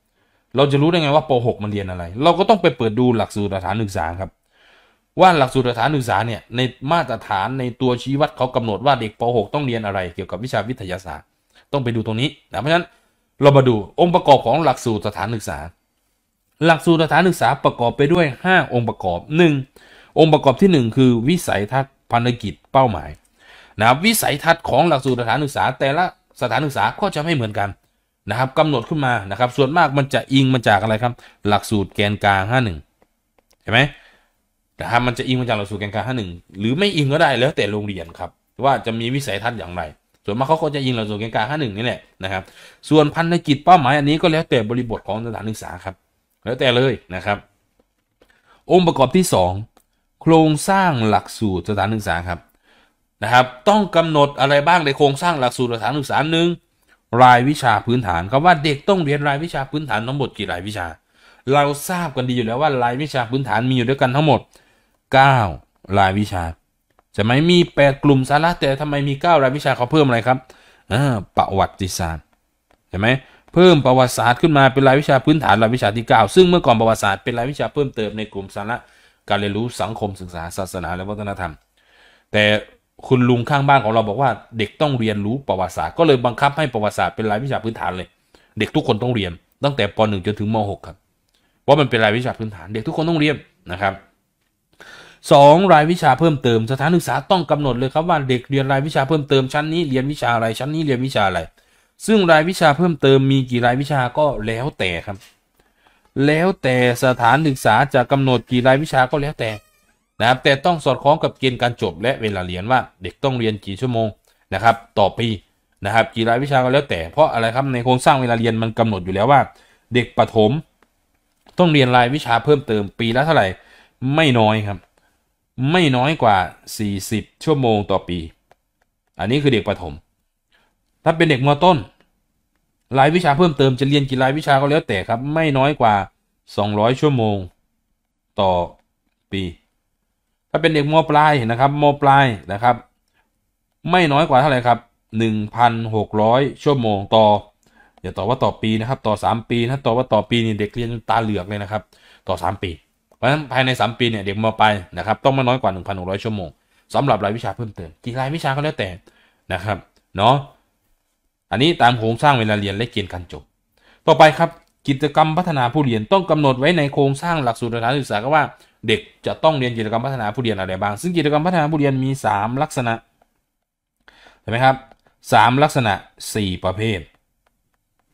เราจะรู้ได้ไงว่าป .6 มันเรียนอะไรเราก็ต้องไปเปิดดูหลักสูตรฐานศึกษาครับ ว่าหลักสูตรฐานศึกษาเนี่ยในมาตรฐานในตัวชี้วัดเขากำหนดว่าเด็กป .6 ต้องเรียนอะไร เกี่ยวกับวิชาวิทยาศาสตร์ ต้องไปดูตรงนี้นะเพราะฉะนั้นเรามาดูองค์ประกอบของหลักสูตรสถานศึกษา หลักสูตรสถานศึกษาประกอบไปด้วย 5 องค์ประกอบ 1. องค์ประกอบที่ 1 คือ วิสัยทัศน์ภารกิจเป้าหมายนะวิสัยทัศน์ของหลักสูตรสถานศึกษาแต่ละสถานศึกษาก็จะไม่เหมือนกันนะครับกำหนดขึ้นมานะครับ ส่วนมากมันจะอิงมาจากอะไรครับ หลักสูตรแกนกลาง 51ใช่ไหมนะครับมันจะอิงมาจากหลักสูตรแกนกลาง51 หรือไม่อิงก็ได้แล้วแต่โรงเรียนครับว่าจะมีวิสัยทัศน์อย่างไร ส่วนมากเขาก็จะอิงหลักสูตรแกนกลาง51นี่แหละนะครับส่วนพันธกิจเป้าหมายอันนี้ก็แล้วแต่บริบทของสถานศึกษาครับแล้วแต่เลยนะครับองค์ประกอบที่ 2 โครงสร้างหลักสูตรสถานศึกษาครับนะครับต้องกำหนดอะไรบ้างในโครงสร้างหลักสูตรสถานศึกษาหนึ่งรายวิชาพื้นฐานคำว่าเด็กต้องเรียนราย วิชาพื้นฐานทั้งหมดกี่รายวิชา เราทราบกันดีอยู่แล้วว่ารายวิชาพื้นฐานมีอยู่ด้วยกันทั้งหมด 9 รายวิชา จะไหมมี 8 กลุ่มสาระแต่ทำไมมี 9 รายวิชาเขาเพิ่มอะไรครับอประวัติศาสตร์ใช่ไหมเพิ่มประวัติศาสตร์ขึ้นมาเป็นราย วิชาพื้นฐานรายวิชาที่ 9 ซึ่งเมื่อก่อนประวัติศาสตร์เป็นรายวิชาเพิ่มเติมในกลุ่มสาระการเรียนรู้สังคมศึกษาศาสนาและวัฒนธรรม แต่คุณลุงข้างบ้านของเราบอกว่าเด็กต้องเรียนรู้ประวัติศาสตร์ก็เลยบังคับให้ประวัติศาสตร์เป็นรายวิชาพื้นฐานเลย เด็กทุกคนต้องเรียน ตั้งแต่ป .1 จนถึงม .6 ครับว่ามันเป็นรายวิชาพื้นฐาน เด็กทุกคนต้องเรียนนะครับสองรายวิชาเพิ่มเติมสถานศึกษาต้องกำหนดเลยครับว่าเด็กเรียนรายวิชาเพิ่มเติมชั้นนี้เรียนวิชาอะไรชั้นนี้เรียนวิชาอะไร ซึ่งรายวิชาเพิ่มเติมมีกี่รายวิชาก็แล้วแต่ครับ แล้วแต่สถานศึกษาจะกำหนดกี่รายวิชาก็แล้วแต่นะครับแต่ต้องสอดคล้องกับเกณฑ์การจบและเวลาเรียนว่า เด็กต้องเรียนกี่ชั่วโมงนะครับ ต่อปี นะ ครับกี่รายวิชาก็ แล้วแต่ เพราะอะไรครับในโครงสร้างเวลาเรียนมันกำหนดอยู่แล้วว่า เด็กประถม ต้องเรียนรายวิชาเพิ่มเติม ปีละเท่าไหร่ไม่น้อยครับ ไม่น้อยกว่า 40 ชั่วโมงต่อปี อันนี้คือเด็กประถม ถ้าเป็นเด็กมต้น รายวิชาเพิ่มเติมจะเรียนกี่รายวิชาก็แล้วแต่ครับไม่น้อยกว่า 200 ชั่วโมง ต่อปีถ้าเป็นเด็กมปลายนะครับมปลายนะครับไม่น้อยกว่าเท่าไหร่ครับ1,600 ชั่วโมงต่ออย่าต่อว่าต่อปีนะครับต่อ 3 ปีถ้าต่อว่าต่อปีนี่เด็กเรียนตาเหลือกเลยนะครับต่อ 3 ปี เพราะฉะนั้นภายใน 3 ปีเนี่ยเด็กมปลายนะครับต้องไม่น้อยกว่า 1,600 ชั่วโมง สำหรับรายวิชาเพิ่มเติมกี่รายวิชาก็แล้วแต่นะครับเนาะอันนี้ตามโครงสร้างเวลาเรียนและเกณฑ์การจบ ต่อไปครับกิจกรรมพัฒนาผู้เรียนต้องกำหนดไว้ในโครงสร้างหลักสูตรสถานศึกษาก็ว่าเด็ก จะต้องเรียนกิจกรรมพัฒนาผู้เรียนอะไรบ้างซึ่งกิจกรรมพัฒนาผู้เรียนมี 3 ลักษณะเห็นไหมครับ 3 ลักษณะ 4 ประเภท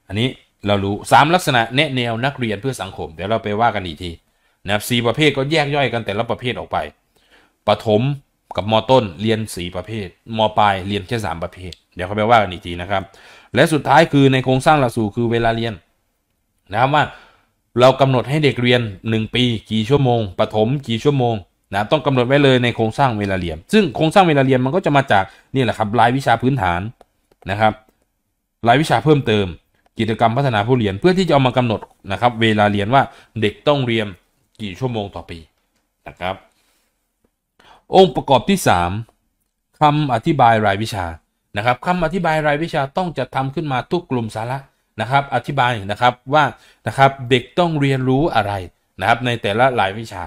อันนี้เรารู้3ลักษณะแนะแนวนักเรียนเพื่อสังคมเดี๋ยวเราไปว่ากัน อีก ทีนะครับสประเภทก็แยกย่อยกันแต่ละประเภทออกไปประถมกับมต้นเรียน 4 ประเภทมปลายเรียนแค่3 ประเภท เดี๋ยวเขาไปว่ากันอีกทีนะครับ และสุดท้ายคือในโครงสร้างหลักสูตรคือเวลาเรียนนะครับว่าเรากำหนดให้เด็กเรียน 1 ปี กี่ชั่วโมงปฐมกี่ชั่วโมงนะต้องกำหนดไว้เลยในโครงสร้างเวลาเรียนซึ่ง โครงสร้างเวลาเรียนมันก็จะมาจาก นี่แหละครับรายวิชาพื้นฐานนะครับรายวิชาเพิ่มเติม กิจกรรมพัฒนาผู้เรียนเพื่อที่จะเอามากำหนดนะครับ เวลาเรียนว่าเด็กต้องเรียนกี่ชั่วโมงต่อ ปีนะครับองค์ประกอบที่ 3 คำอธิบายรายวิชานะครับคำอธิบายรายวิชาต้องจัดทำขึ้นมาทุกกลุ่มสาระนะครับอธิบาย นะครับ ว่านะครับเด็กต้องเรียนรู้อะไรนะครับในแต่ละหลายวิชา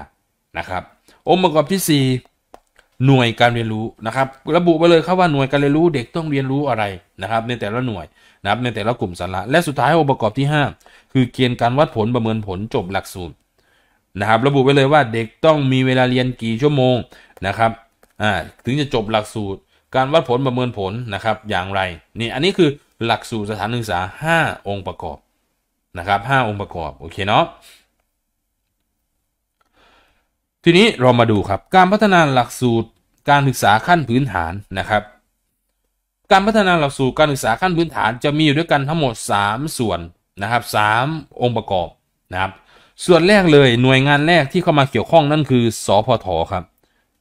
นะครับ องค์ประกอบที่ 4 หน่วยการเรียนรู้นะครับ ระบุไปเลยครับว่าหน่วยการเรียนรู้เด็กต้องเรียนรู้อะไร นะครับ ในแต่ละหน่วย นะครับ ในแต่ละกลุ่มสาระ และสุดท้ายองค์ประกอบที่ 5 คือเกณฑ์การวัดผลประเมินผลจบหลักสูตรนะครับระบุไว้เลยว่าเด็กต้องมีเวลาเรียนกี่ชั่วโมงนะครับอ่าถึงจะจบหลักสูตร การวัดผลประเมินผลนะครับอย่างไรนี่อันนี้คือหลักสูตรสถานศึกษา 5 องค์ประกอบ นะครับ 5 องค์ประกอบ โอเคเนาะ ทีนี้เรามาดู ครับ การพัฒนาหลักสูตรการศึกษาขั้นพื้นฐานนะครับ การพัฒนาหลักสูตรการศึกษาขั้นพื้นฐานจะมีอยู่ด้วยกันทั้งหมด 3 ส่วนนะครับ 3 องค์ประกอบนะครับ ส่วนแรกเลย หน่วยงานแรกที่เข้ามาเกี่ยวข้องนั่นคือสอพทครับ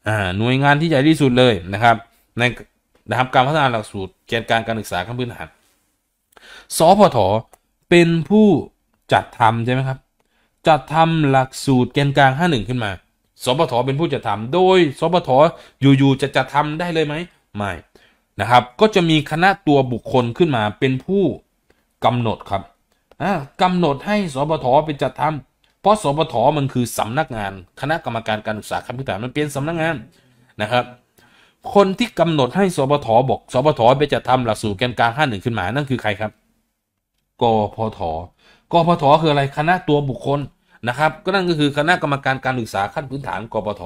อ่าหน่วยงานที่ใหญ่ที่สุดเลย นะครับ ในนะครับ การพัฒนาหลักสูตรเกณฑ์การการศึกษาขั้นพื้นฐานสพทเป็นผู้จัดทำใช่ไหมครับจัดทำหลักสูตรแกนกลาง 51 ขึ้นมาสพทเป็นผู้จัดทำโดยสพทอยู่ๆจะจัดทำได้เลยไหมไม่นะครับ ก็จะมีคณะตัวบุคคลขึ้นมาเป็นผู้กำหนดครับกำหนดให้สพทเป็นจัดทำเพราะสพทมันคือสำนักงาน คณะกรรมการการศึกษาคัิตศาสตรามันเป็นสำนักงานนะครับ คนที่กำหนดให้สพทบอกสพทไปจะทำหลักสูตรแกนกลางห้าหนึ่งขึ้นมา นั่นคือใครครับกพทกพทคืออะไร คณะตัวบุคคล นะครับ ก็นั่นก็คือคณะกรรมการการศึกษาขั้นพื้นฐานกพท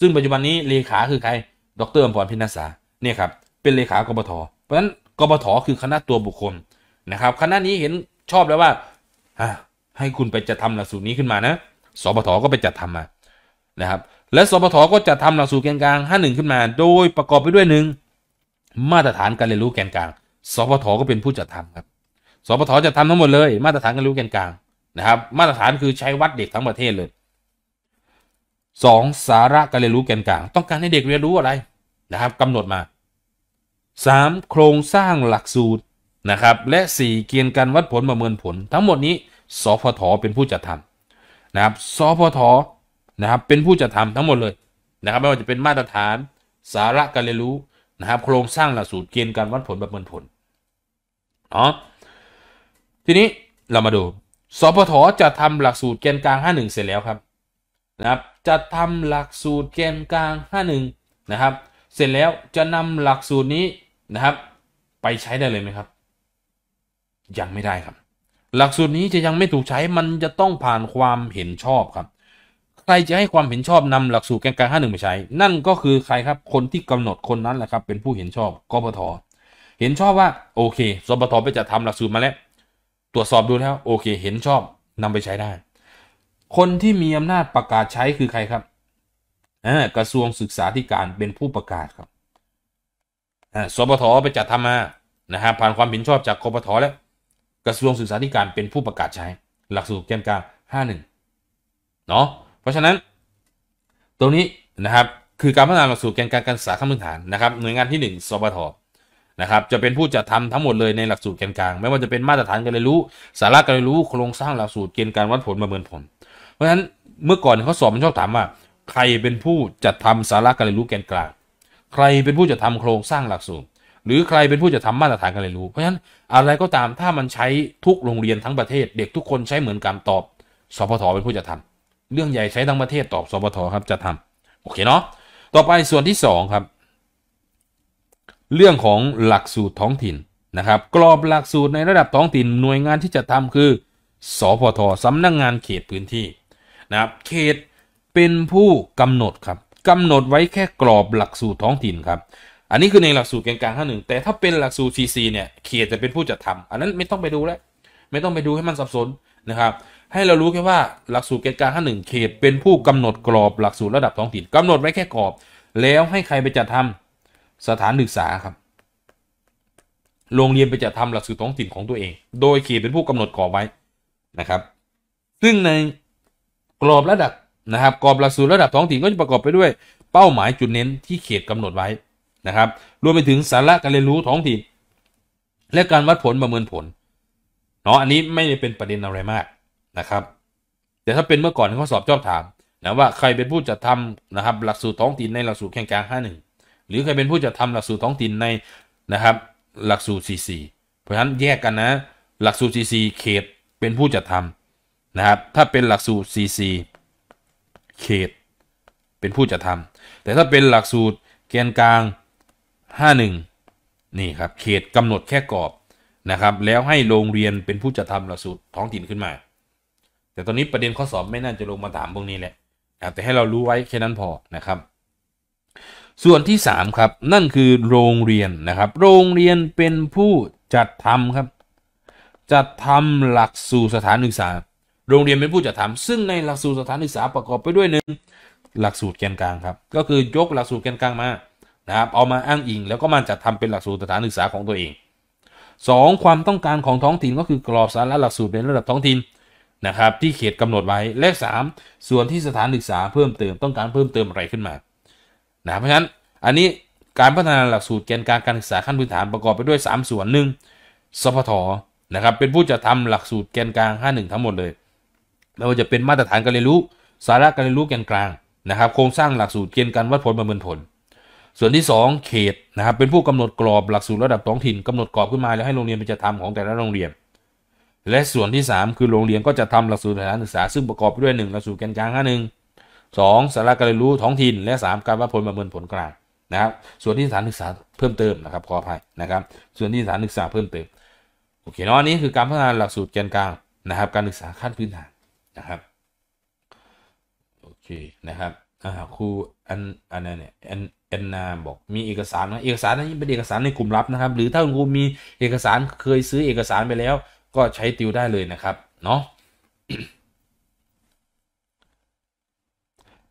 ซึ่งปัจจุบันนี้เลขาคือใคร ดรอมพรพินาศาเนี่ยครับ เป็นเลขากพทเพราะฉะนั้นกพทคือคณะตัวบุคคลนะครับ คณะนี้เห็นชอบแล้วว่า ให้คุณไปจัดทำหลักสูตรนี้ขึ้นมา นะสพทก็ไปจัดทำมานะครับ และสพทก็จัดทำหลักสูตรแกนกลาง่งขึ้นมา โดยประกอบไปด้วยหนึ่ง มาตรฐานการเรียนรู้แกนกลางสพทก็เป็นผู้จัดทำครับสปทจะทำทั้ง หมด เลย มาตรฐานการรู้แกนกลางนะครับ มาตรฐานคือใช้วัดเด็กทั้งประเทศเลย 2. สาระการเรียนรู้แกนกลางต้องการให้เด็กเรียนรู้อะไรนะครับกำหนดมา 3. โครงสร้างหลักสูตรนะครับ และ 4 เกณฑ์การวัดผลประเมินผลทั้งหมดนี้สพทเป็นผู้จัดทำนะครับสพทนะครับเป็นผู้จัดทำาทั้งหมดเลยนะครับ ไม่ว่าจะเป็นมาตรฐานสาระการเรียนรู้นะครับ โครงสร้างหลักสูตรเกณฑ์การวัดผลประเมินผลอ๋อทีนี้เรามาดู สพทจะทำหลักสูตรแกนกลาง51 เสร็จแล้ว ครับ นะครับ จะทำหลักสูตรแกนกลาง51นะครับ เสร็จแล้วจะนำหลักสูตรนี้นะครับ ไปใช้ได้เลยไหมครับ ยังไม่ได้ครับ หลักสูตรนี้จะยังไม่ถูกใช้มันจะต้องผ่านความเห็นชอบครับ ใครจะให้ความเห็นชอบนำหลักสูตรแกนกลาง 51ไปใช้ นั่นก็คือใครครับ คนที่กำหนดคนนั้นแหละครับ เป็นผู้เห็นชอบกพทเห็นชอบว่าโอเค สพทไปจะททาหลักสูตรมาแล้วตรวจสอบดูแล้วโอเคเห็นชอบนำไปใช้ได้ คนที่มีอำนาจประกาศใช้คือใครครับกระทรวงศึกษาธิการเป็นผู้ประกาศครับสปทไปจัดทำมานะฮะผ่านความเห็นชอบจากคปทแล้วกระทรวงศึกษาธิการเป็นผู้ประกาศใช้ หลักสูตรแกนกลาง51เนาะเพราะฉะนั้นตรงนี้นะครับคือการพัฒนาหลักสูตรแกนกลางการศึกษาขั้นพื้นฐานนะครับหน่วยงานที่1สปทนะครับจะเป็นผู้จัดทำทั้งหมดเลยในหลักสูตรเกณฑ์กลาง ไม่ว่าจะเป็นมาตรฐานการเรียนรู้ สาระการเรียนรู้โครงสร้างหลักสูตรเกณฑ์การวัดผลประเมินผล เพราะฉะนั้นเมื่อก่อนเขาสอบมันชอบถามว่า ใครเป็นผู้จัดทำสาระการเรียนรู้แกนกลางใครเป็นผู้จัดทำโครงสร้างหลักสูตร หรือใครเป็นผู้จัดทำมาตรฐานการเรียนรู้ เพราะฉะนั้นอะไรก็ตามถ้ามันใช้ทุกโรงเรียนทั้งประเทศเด็กทุกคนใช้เหมือนกันตอบ สพทเป็นผู้จัดทำ เรื่องใหญ่ใช้ทั้งประเทศตอบสพทครับจัดทาโอเคเนาะต่อไปส่วนที่2ครับเรื่องของหลักสูตรท้องถิ่น นะครับกรอบหลักสูตรในระดับท้องถิ่นหน่วยงานที่จะทำคือสพทสำนักงงานเขตพื้นที่นะครับเขตเป็นผู้กำหนด ครับกำหนดไว้แค่กรอบหลักสูตรท้องถิ่นครับอันนี้คือในหลักสูตรกลางข้อหนึ่งแต่ถ้าเป็นหลักสูตร CC เนี่ยเขตจะเป็นผู้จัดทำ อันนั้นไม่ต้องไปดูแล้วไม่ต้องไปดูให้มันสับสนนะครับให้เรารู้แค่ว่าหลักสูตรกกลางข้อหนึ่งเขตเป็นผู้กำหนดกรอบหลักสูตรระดับท้องถิ่น กำหนดไว้แค่กรอบ แล้วให้ใครไปจัดทำสถานศึกษา ครับ โรงเรียนไปจะทำหลักสูตรท้องถิ่นของตัวเอง โดยเขตเป็นผู้กำหนดกรอบไว้นะครับ ซึ่งในกรอบระดับนะครับ กรอบหลักสูตรระดับท้องถิ่นก็จะประกอบไปด้วย เป้าหมายจุดเน้นที่เขตกำหนดไว้นะครับ รวมไปถึงสาระการเรียนรู้ท้องถิ่น และการวัดผลประเมินผล เนาะ อันนี้ไม่ได้เป็นประเด็นอะไรมากนะครับ แต่ถ้าเป็นเมื่อก่อนเขาสอบชอบถามนะว่าใครเป็นผู้จัดทำนะครับหลักสูตรท้องถิ่นในหลักสูตรแข่งกลาง้หนึ่งหรือเคยเป็นผู้จัดทำหลักสูตรท้องถิ่นในนะครับ หลักสูตร CC เพราะฉะนั้นแยกกันนะหลักสูตร CC เขตเป็นผู้จัดทำานะครับถ้าเป็นหลักสูตร CC เขต เป็นผู้จัดทำาแต่ถ้าเป็นหลักสูตรแกนกลาง 51 นี่ครับเขตกำหนดแค่กรอบนะครับแล้วให้โรงเรียนเป็นผู้จัดทำาหลักสูตรท้องถิ่นขึ้นมา แต่ตอนนี้ประเด็นข้อสอบไม่น่าจะลงมาถามพวกนี้แหละแต่ให้เรารู้ไว้แค่นั้นพอนะครับส่วนที่ 3 ครับ นั่นคือโรงเรียนนะครับ โรงเรียนเป็นผู้จัดทำครับจัดทำหลักสูตรสถานศึกษา โรงเรียนเป็นผู้จัดทำซึ่งในหลักสูตรสถานศึกษาประกอบไปด้วยหนึ่งหลักสูตรแกนกลางครับ ก็คือยกหลักสูตรแกนกลางมา นะครับ เอามาอ้างอิงแล้วก็มาจัดทำเป็นหลักสูตรสถานศึกษาของตัวเอง 2. ความต้องการของท้องถิ่นก็คือกรอบสาระหลักสูตรในระดับท้องถิ่นนะครับที่เขตกำหนดไว้และ 3 ส่วนที่สถานศึกษาเพิ่มเติมต้องการเพิ่มเติมอะไรขึ้นมานะเพราะฉะนั้นอันนี้การพัฒนาหลักสูตรแกนการการศึกษาขั้นพื้นฐานประกอบไปด้วย 3 ส่วนหนึ่งสพทนะครับเป็นผู้จะททาหลักสูตรแกนกลาง5งทั้งหมดเลยไม่ว่าจะเป็นมาตรฐานการเรียนรู้สาระการเรียนรู้แกนกลางนะครับโครงสร้างหลักสูตรเกณฑ์การวัดผลประเมินผล ส่วนที่ 2 เขตนะครับเป็นผู้กำหนดกรอบหลักสูตรระดับท้องถิ่นกำหนดกรอบขึ้นมาแล้วให้โรงเรียนเป็นจะทำของแต่ละโรงเรียน และส่วนที่ 3 คือโรงเรียนก็จะทำหลักสูตรฐานศึกษาซึ่งประกอบไปด้วย1หลักสูตรแกนกลาง้นหึ่ง 2. สาระการเรียนรู้ท้องถิ่นและ3การวัดผลประเมินผลกลางนะครับ ส่วนที่สถานศึกษาเพิ่มเติมนะครับขออภัยนะครับ ส่วนที่สถานศึกษาเพิ่มเติมโอเคเนาะนี้คือการพัฒนาหลักสูตรแกนกลางนะครับ การศึกษาขั้นพื้นฐานนะครับโอเคนะครับครูอันอันนั้นเนี่ยอันแอนนาบอกมีเอกสารนะเอกสารนี้เป็นเอกสารในกลุ่มลับนะครับ หรือถ้าครูมีเอกสารเคยซื้อเอกสารไปแล้ว ก็ใช้ติวได้เลยนะครับเนาะ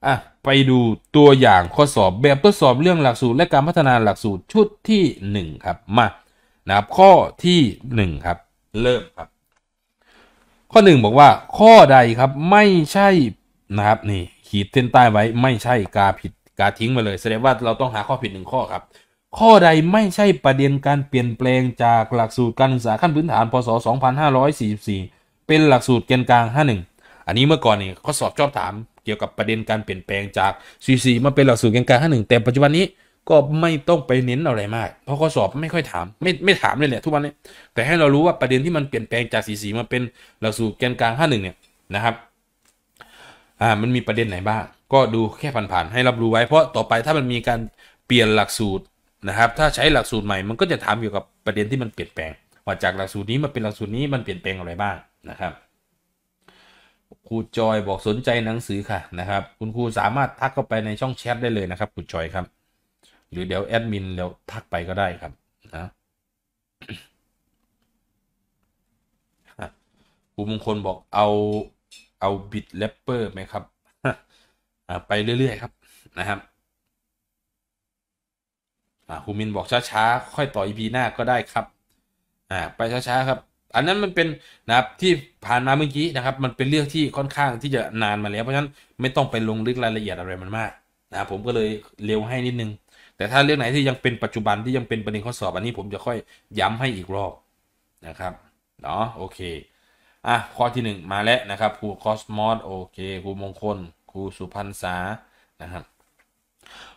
อ่ะไปดูตัวอย่างข้อสอบแบบทดสอบเรื่องหลักสูตรและการพัฒนาหลักสูตรชุดที่1ครับมานะครับข้อที่1ครับเริ่มครับ ข้อ1บอกว่า ข้อใดครับไม่ใช่นะครับนี่ขีดเส้นใต้ไว้ไม่ใช่กาผิดกาทิ้งไปเลยแสดงว่าเราต้องหาข้อผิดหนึ่งข้อครับ ข้อใดไม่ใช่ประเด็นการเปลี่ยนแปลงจากหลักสูตรการศึกษาขั้นพื้นฐาน พศ 2544 เป็นหลักสูตรเกณฑ์กลาง 51 อันนี้เมื่อก่อนนี่ข้อสอบชอบถามเกี่ยวกับประเด็นการเปลี่ยนแปลงจาก C4 มาเป็นหลักสูตรก์ลางึ5 1แต่ปัจจุบันนี้ ก็ไม่ต้องไปเน้นอะไรมาก เพราะข้อสอบไม่ค่อยถามไม่ไม่ถามเลยแหละทุกวันนี้ แต่ให้เรารู้ว่าประเด็นที่มันเปลี่ยนแปลงจากสีมาเป็นหลักสูตรเก์กลาง51เนี่ยนะครับอ่ามันมีประเด็นไหนบ้างก็ดูแค่ผ่านๆให้รับรู้ไว้ เพราะต่อไปถ้ามันมีการเปลี่ยนหลักสูตรนะครับถ้าใช้หลักสูตรใหม่ มันก็จะถามเกี่ยวกับประเด็นที่มันเปลี่ยนแปลง ว่าจากหลักสูตรนี้มาเป็นหลักสูตรนี้มันเปลี่ยนแปลงอะไรบ้างนะครับครูจอยบอกสนใจหนังสือค่ะนะครับคุณครูสามารถทักเข้าไปในช่องแชทได้เลยนะครับครูจอยครับ หรือเดี๋ยวแอดมินแล้วทักไปก็ได้ครับนะครูมงคลบอกเอาเอาบิดแรปเปอร์ไหมครับไปเรื่อยๆครับนะครับครูมินบอกช้าๆค่อยต่ออีพีหน้าก็ได้ครับ อ่าไปช้าๆครับอันนั้นมันเป็นนะครับที่ผ่าน มาเมื่อกี้นะครับ มันเป็น เรื่อง ที่ค่อนข้างที่จะนานมาแล้ว เพราะฉะนั้นไม่ต้อง ไป ลงลึกรายละเอียดอะไรมันมากนะผมก็เลยเร็วให้นิดนึง แต่ถ้าเรื่องไหนที่ยังเป็นปัจจุบันที่ยังเป็นประเด็นข้อสอบ อันนี้ผมจะค่อยย้ำให้อีกรอบนะครับเนาะโอเคอ่ะข้อที่ 1 มาแล้วนะครับครูคอสมอสโอเคครูมงคลครูสุพรรณษานะครับ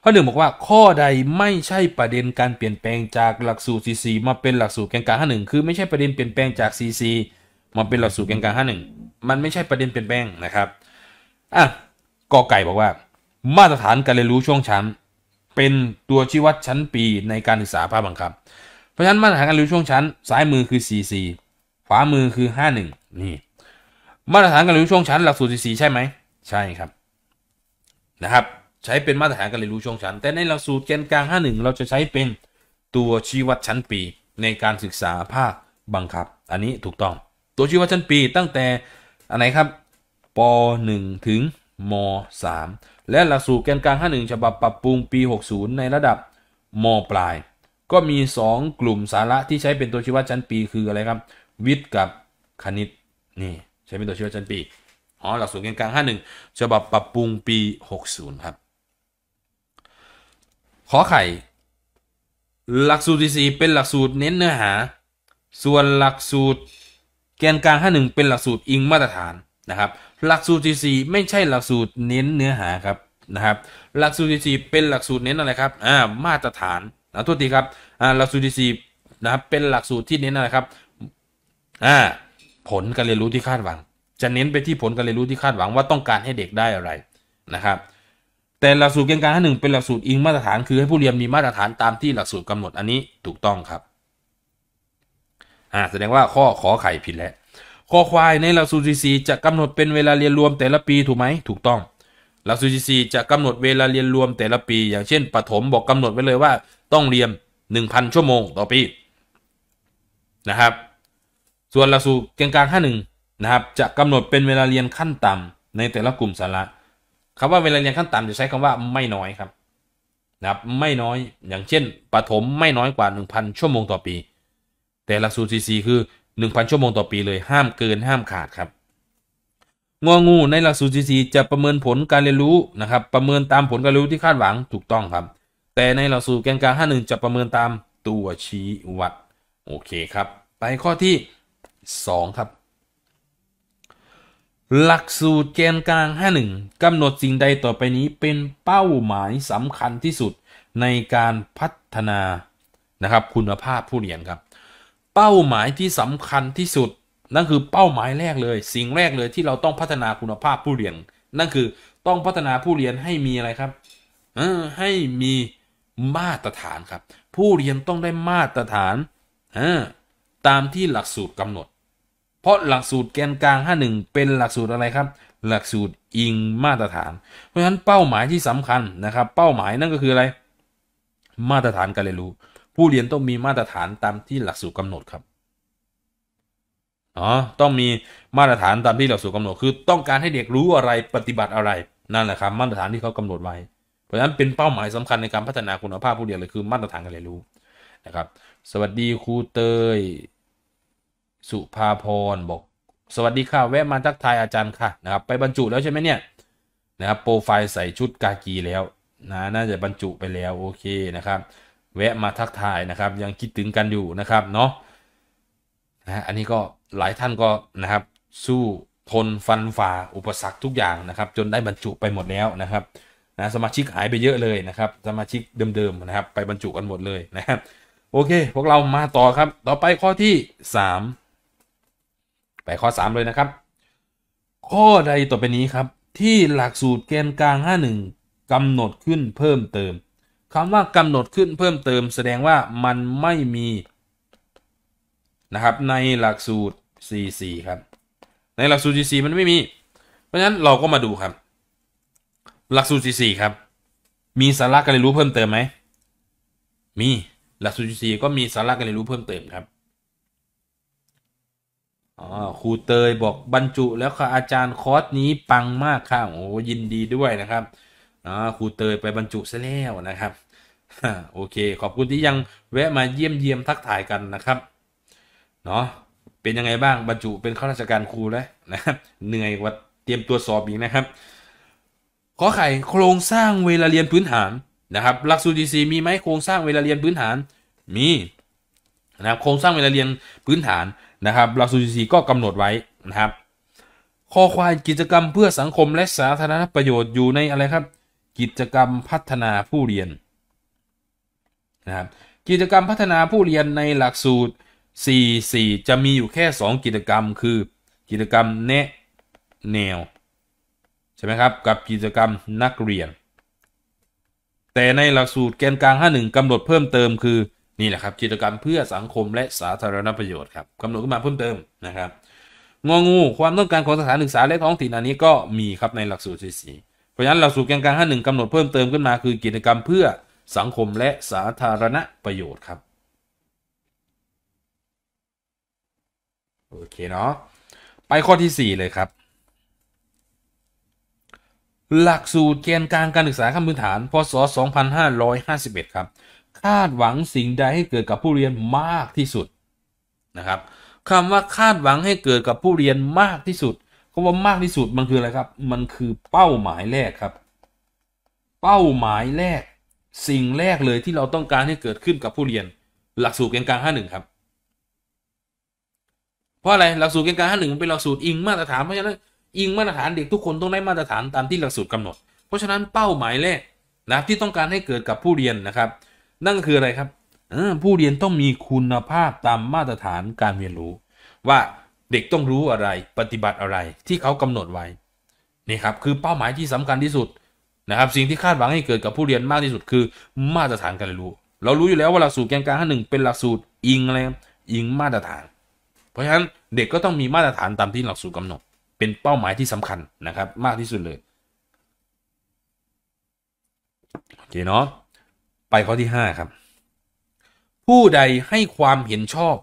ข้อหนึ่งบอกว่าข้อใดไม่ใช่ประเด็นการเปลี่ยนแปลงจากหลักสูตร CC มาเป็นหลักสูตรแกนก้าึ51 คือไม่ใช่ประเด็นเปลี่ยนแปลงจาก CC มาเป็นหลักสูตรแกนก้าึ51 มันไม่ใช่ประเด็นเปลี่ยนแปลงนะครับอ่ะกอไก่บอกว่ามาตรฐานการเรียนรู้ช่วงชั้น เป็นตัวชี้วัดชั้นปีในการศึกษาภาคบังคับเพราะฉะนั้นมาตรฐานการเรียนรู้ช่วงชั้นซ้ายมือคือ CC ขวามือคือ 51นี่มาตรฐานการเรียนรู้ช่วงชั้นหลักสูตร CC ใช่ไหมใช่ครับ นะครับใช้เป็นมาตรฐานการเรียนรู้ช่วงชั้นแต่ในหลักสูตรแกนกลาง51เราจะใช้เป็นตัวชี้วัดชั้นปีในการศึกษาภาคบังคับ อันนี้ถูกต้องตัวชี้วัดชั้นปีตั้งแต่อันไหนครับป .1 ถึงม .3 และหลักสูตรแกนกลาง51ฉบับปรับปรุงปี 60 ในระดับมปลาย ก็มี 2 กลุ่มสาระที่ใช้เป็นตัวชี้วัดชั้นปีคืออะไรครับ วิทย์กับคณิตนี่ใช้เป็นตัวชี้วัดชั้นปีอ๋อหลักสูตรแกนกลาง51ฉบับปรับปรุงปี 60 ครับขอไข่ หลักสูตรที่สี่เป็นหลักสูตรเน้นเนื้อหา ส่วนหลักสูตร แกนกลาง้นหึ่งเป็นหลักสูตรอิงมาตรฐานนะครับ หลักสูตรที่4ไม่ใช่หลักสูตรเน้นเนื้อหาครับนะครับ หลักสูตรที่4เป็นหลักสูตรเน้นอะไรครับ อ่า มาตรฐานนะทุกทีครับ อ่า หลักสูตรที่4นะครับ เป็นหลักสูตรที่เน้นอะไรครับ อ่า ผลการเรียนรู้ที่คาดหวัง จะเน้นไปที่ผลการเรียนรู้ที่คาดหวังว่าต้องการให้เด็กได้อะไรนะครับแต่หลักสูตรเกณฑ์การที่หนึ่งเป็นหลักสูตรอิงมาตรฐานคือให้ผู้เรียนมีมาตรฐานตามที่หลักสูตรกำหนดอันนี้ถูกต้องครับอ่าแสดงว่าข้อขอไข่ผิดแล้วข้อควายในหลักสูตรสี่จะกำหนดเป็นเวลาเรียนรวมแต่ละปีถูกไหมถูกต้องหลักสูตรสี่จะกำหนดเวลาเรียนรวมแต่ละปี อย่างเช่นปฐมบอกกำหนดไว้เลยว่าต้องเรียน1,000 ชั่วโมงต่อปีนะครับส่วนหลักสูตรเกณฑ์การห้าหนึ่งนะครับจะกำหนดเป็นเวลาเรียนขั้นต่ำในแต่ละกลุ่มสาระคำว่าเวลาเรียนขั้นต่ำจะใช้คำว่าไม่ น้อยครับนะครับ ไม่น้อยอย่างเช่นปฐมไม่น้อยกว่า 1,000ชั่วโมงต่อปี แต่หลักสูตรซีซีคือ 1,000 ชั่วโมงต่อปีเลยห้ามเกินห้ามขาดครับงองูในหลักสูตรซีซีจะประเมินผลการเรียนรู้นะครับ ประเมินตามผลการเรียนรู้ที่คาดหวังถูกต้องครับ แต่ในหลักสูตรแกนกลาง51 จะประเมินตามตัวชี้วัดโอเคครับ ไปข้อที่ 2 ครับหลักสูตรแกนกลาง51กำหนดสิ่งใดต่อไปนี้ เป็นเป้าหมายสำคัญที่สุดในการพัฒนานะครับ คุณภาพผู้เรียนครับ เป้าหมายที่สำคัญที่สุด นั่นคือเป้าหมายแรกเลยสิ่งแรกเลยที่เราต้องพัฒนาคุณภาพผู้เรียนนั่นคือต้องพัฒนาผู้เรียนให้มีอะไรครับอให้มีมาตรฐานครับ ผู้เรียนต้องได้มาตรฐานอตามที่หลักสูตรกำหนดเพราะหลักสูตรแกนกลาง 51 เป็นหลักสูตรอะไรครับ หลักสูตรอิงมาตรฐาน เพราะฉะนั้นเป้าหมายที่สำคัญนะครับเป้าหมายนั่นก็คืออะไร มาตรฐานการเรียนรู้ ผู้เรียนต้องมีมาตรฐานตามที่หลักสูตรกำหนดครับอ๋อต้องมีมาตรฐานตามที่หลักสูตรกำหนดคือต้องการให้เด็กรู้อะไรปฏิบัติอะไรนั่นแหละครับมาตรฐานที่เขากำหนดไว้เพราะฉะนั้นเป็นเป้าหมายสำคัญในการพัฒนาคุณภาพผู้เรียนเลยคือมาตรฐานการเรียนรู้นะครับสวัสดีครูเตยสุภาพรบอกสวัสดีค่ะแวะมา ทักทายอาจารย์ค่ะนะครับไปบรรจุแล้วใช่ไหมเนี่ยนะครับโปรไฟล์ใส่ชุดกากีแล้วนะน่าจะบรรจุไปแล้วโอเคนะครับ แวะมาทักทายนะครับ ยังคิดถึงกันอยู่นะครับ เนาะนะอันนี้ก็หลายท่านก็นะครับ สู้ทนฟันฝ่าอุปสรรคทุกอย่างนะครับ จนได้บรรจุไปหมดแล้วนะครับนะสมาชิกหายไปเยอะเลยนะครับสมาชิกเดิมๆนะครับไปบรรจุกันหมดเลยนะครับโอเคพวกเรามาต่อครับ ต่อไปข้อที่3ไปข้อ3 เลย นะครับข้อใดต่อไปนี้ ครับ ที่หลักสูตรแกนกลาง 51 กำหนดขึ้นเพิ่มเติม คำว่ากำหนดขึ้นเพิ่มเติม แสดงว่ามันไม่มี นะ ครับ ในหลักสูตร44ครับ ในหลักสูตร44มัน ไม่มี เพราะฉะนั้นเราก็มาดูครับ หลักสูตร44ครับ มีสาระการเรียนรู้เพิ่มเติมไหม มีหลักสูตร44ก็มีสาระการเรียนรู้เพิ่มเติมครับอ๋อครูเตยบอกบรรจุ แล้วค่ะอาจารย์คอร์สนี้ปังมากค่ะโอ้ยินดีด้วยนะครับอ๋อครูเตยไปบรรจุซะแล้วนะครับ โอเค ขอบคุณที่ยังแวะมาเยี่ยมเยี่ยมทักทายกันนะครับเนาะเป็นยังไงบ้างบรรจุเป็นข้าราชการครูแล้วนะครับเหนื่อยกว่าเตรียมตัวสอบอีกนะครับ ขอไข่โครงสร้างเวลาเรียนพื้นฐานนะครับหลักสูตรดีซีมีไหมโครงสร้างเวลาเรียนพื้นฐานมีนะครับโครงสร้างเวลาเรียนพื้นฐานนะครับหลักสูตรก็กำหนดไว้นะครับข้อควายกิจกรรมเพื่อสังคมและสาธารณประโยชน์อยู่ในอะไรครับกิจกรรมพัฒนาผู้เรียนนะครับกิจกรรมพัฒนาผู้เรียนในหลักสูตร 44 จะมีอยู่แค่ 2 กิจกรรมคือ กิจกรรมแนะแนวใช่ไหมครับกับกิจกรรมนักเรียน แต่ในหลักสูตรแกนกลาง51 กำหนดเพิ่มเติมคือนี่แหละ ครับกิจกรรมเพื่อสังคมและสาธารณประโยชน์ ครับกำหนดขึ้นมาเพิ่มเติมนะครับงองูความต้องการ ของสถานศึกษาและท้องถิ่นอันนี้ก็มี ครับ ในหลักสูตรที่สี่เพราะฉะนั้นหลักสูตรแกนกลางห้าหนึ่งกำหนดเพิ่มเติมขึ้นมาคือ กิจกรรมเพื่อสังคมและสาธารณประโยชน์ครับโอเคเนาะไปข้อที่ 4 เลยครับ หลักสูตรเกณฑ์การการศึกษาขั้นพื้นฐาน พศ 2551ครับคาดหวังสิ่งใดให้เกิดกับผู้เรียนมากที่สุดนะครับคำว่าคาดหวังให้เกิดกับผู้เรียนมากที่สุดคำว่า มากที่สุดมันคืออะไรครับ มันคือเป้าหมายแรกครับ เป้าหมายแรกสิ่งแรกเลยที่เราต้องการให้เกิดขึ้นกับผู้เรียน หลักสูตรเกณฑ์ก้าหนึ่งครับ เพราะอะไรหลักสูตรเกณฑ์ก้าหนงันเป็นหลักสูตรอิงมาตรฐานเพราะฉะนั้นอิงมาตรฐานเด็กทุกคนต้องได้มาตรฐานตามที่หลักสูตรกำหนด เพราะฉะนั้นเป้าหมายแรกนะที่ต้องการให้เกิดกับผู้เรียนนะครับนั่นคืออะไรครับผู้เรียนต้องมีคุณภาพตามมาตรฐานการเรียนรู้ ว่าเด็กต้องรู้อะไรปฏิบัติอะไรที่เขากำหนดไว้นี่ครับคือเป้าหมายที่ สำคัญที่สุดนะครับสิ่งที่คาดหวังให้เกิดกับผู้เรียนมากที่สุดคือมาตรฐานการเรียนรู้ เรารู้อยู่แล้วว่าหลักสูตรแกนกลางห้าหนึ่งเป็นหลักสูตร อิงอะไรอิงมาตรฐาน เพราะฉะนั้นเด็กก็ต้องมีมาตรฐานตามที่หลักสูตรกำหนด เป็นเป้าหมายที่สำคัญนะครับมากที่สุดเลยโอเคเนาะไปข้อที่5ครับผู้ใดให้ความเห็นชอบ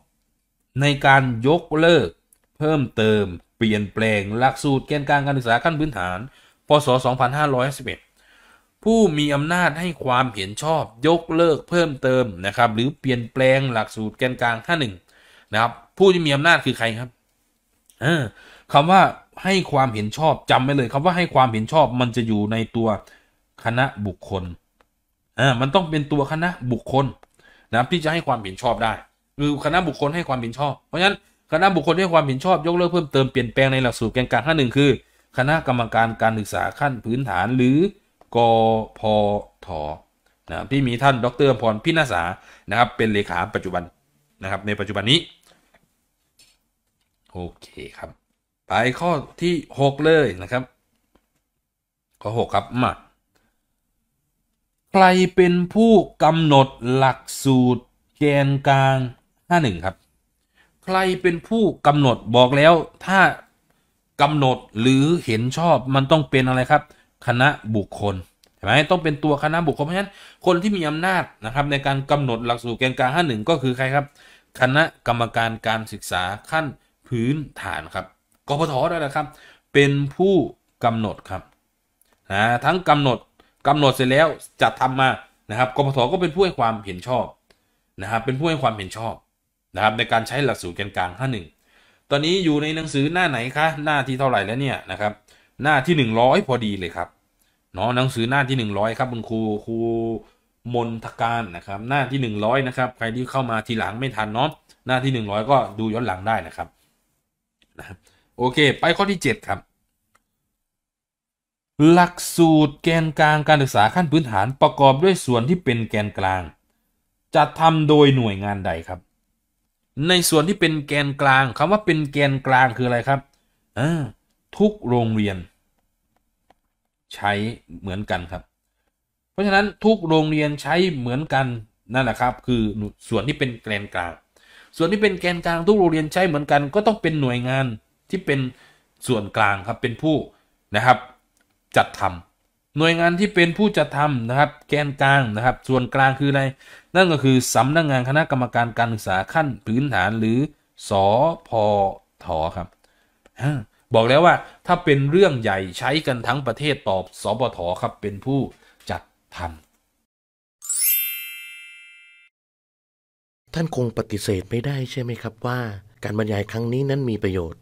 ในการยกเลิก เพิ่มเติม เปลี่ยนแปลง หลักสูตรแกนกลางการศึกษาขั้นพื้นฐาน พศ2511ผู้มีอำนาจให้ความเห็นชอบ ยกเลิก เพิ่มเติมนะครับหรือเปลี่ยนแปลงหลักสูตรแกนกลางท่าหนึ่งนะครับผู้ที่มีอำนาจคือใครครับคำว่าให้ความเห็นชอบจำไว้เลยคำว่าให้ความเห็นชอบมันจะอยู่ในตัวคณะบุคคลอ่ามันต้องเป็นตัวคณะบุคคลนะครับที่จะให้ความเห็นชอบได้คือคณะบุคคลให้ความเห็นชอบเพราะฉะนั้น คณะบุคคลให้ความเห็นชอบยกเลิกเพิ่มเติมเปลี่ยน แปลงในหลักสูตรแกนกลางขั้นหนึ่งคือคณะกรรมการการศึกษาขั้นพื้นฐานหรือกพทนะที่มีท่านดรพรพินาศานะครับเป็นเลขาปัจจุบันนะครับในปัจจุบันนี้โอเคครับ ไปข้อที่6เลยนะครับข้อ 6ครับมาใครเป็นผู้กำหนดหลักสูตร แกนกลาง51ครับใครเป็นผู้กำหนดบอกแล้วถ้ากำหนดหรือเห็นชอบมันต้องเป็นอะไรครับ คณะบุคคลใช่ไหมต้องเป็นตัวคณะบุคคลเพราะฉะนั้นคนที่มีอำนาจนะครับ ในการกำหนดหลักสูตรแกนกลาง 51 ก็คือใครครับคณะกรรมการการศึกษาขั้นพื้นฐานครับกพทด้วยนะครับ เป็นผู้กำหนดครับนะทั้งกำหนดกำหนดเสร็จแล้วจัดทำมานะครับกพทก็เป็นผู้ให้ความเห็นชอบนะครับเป็นผู้ให้ความเห็นชอบนะครับ ในการใช้หลักสูตรแกนกลาง่งตอนนี้อยู่ในหนังสือหน้าไหนคะหน้าที่เท่าไหร่แล้วเนี่ยนะครับหน้าที่หนึ่งร้อยพอดีเลยครับเนาะหนังสือหน้าที่หนึ่งร้อยครับคุณครูครูมนทการนะครับ หน้าที่หนึ่งร้อยนะครับใครที่เข้ามาทีหลังไม่ทันเนาะหน้าที่หนึ่งร้อยก็ดูย้อนหลังได้นะครับนะครับโอเคไปข้อที่เจ็ดครับหลักสูตรแกนกลางการศึกษาขั้นพื้นฐานประกอบด้วยส่วนที่เป็นแกนกลางจะททำโดยหน่วยงานใดครับ ในส่วนที่เป็นแกนกลางคำว่าเป็นแกนกลางคืออะไรครับทุกโรงเรียน ใช้เหมือนกันครับ เพราะฉะนั้นทุกโรงเรียนใช้เหมือนกันนั่นแหละครับคือส่วนที่เป็นแกนกลาง ส่วนที่เป็นแกนกลางทุกโรงเรียนใช้เหมือนกัน ก็ต้องเป็นหน่วยงานที่เป็นส่วนกลางครับเป็นผู้นะครับจัดทำ หน่วยงานที่เป็นผู้ จัดทำนะครับ แกนกลางนะครับส่วนกลางคืออะไรนั่นก็คือสำนักงงานคณะกรรมการการศึกษาขั้นพื้นฐานหรือสอพอทอครับบอกแล้วว่า ถ้าเป็นเรื่องใหญ่ใช้กันทั้งประเทศตอบสบทครับเป็นผู้จัดทำท่านคงปฏิเสธไม่ได้ใช่ไหมครับว่า การบรรยายครั้งนี้นั้นมี ประโยชน์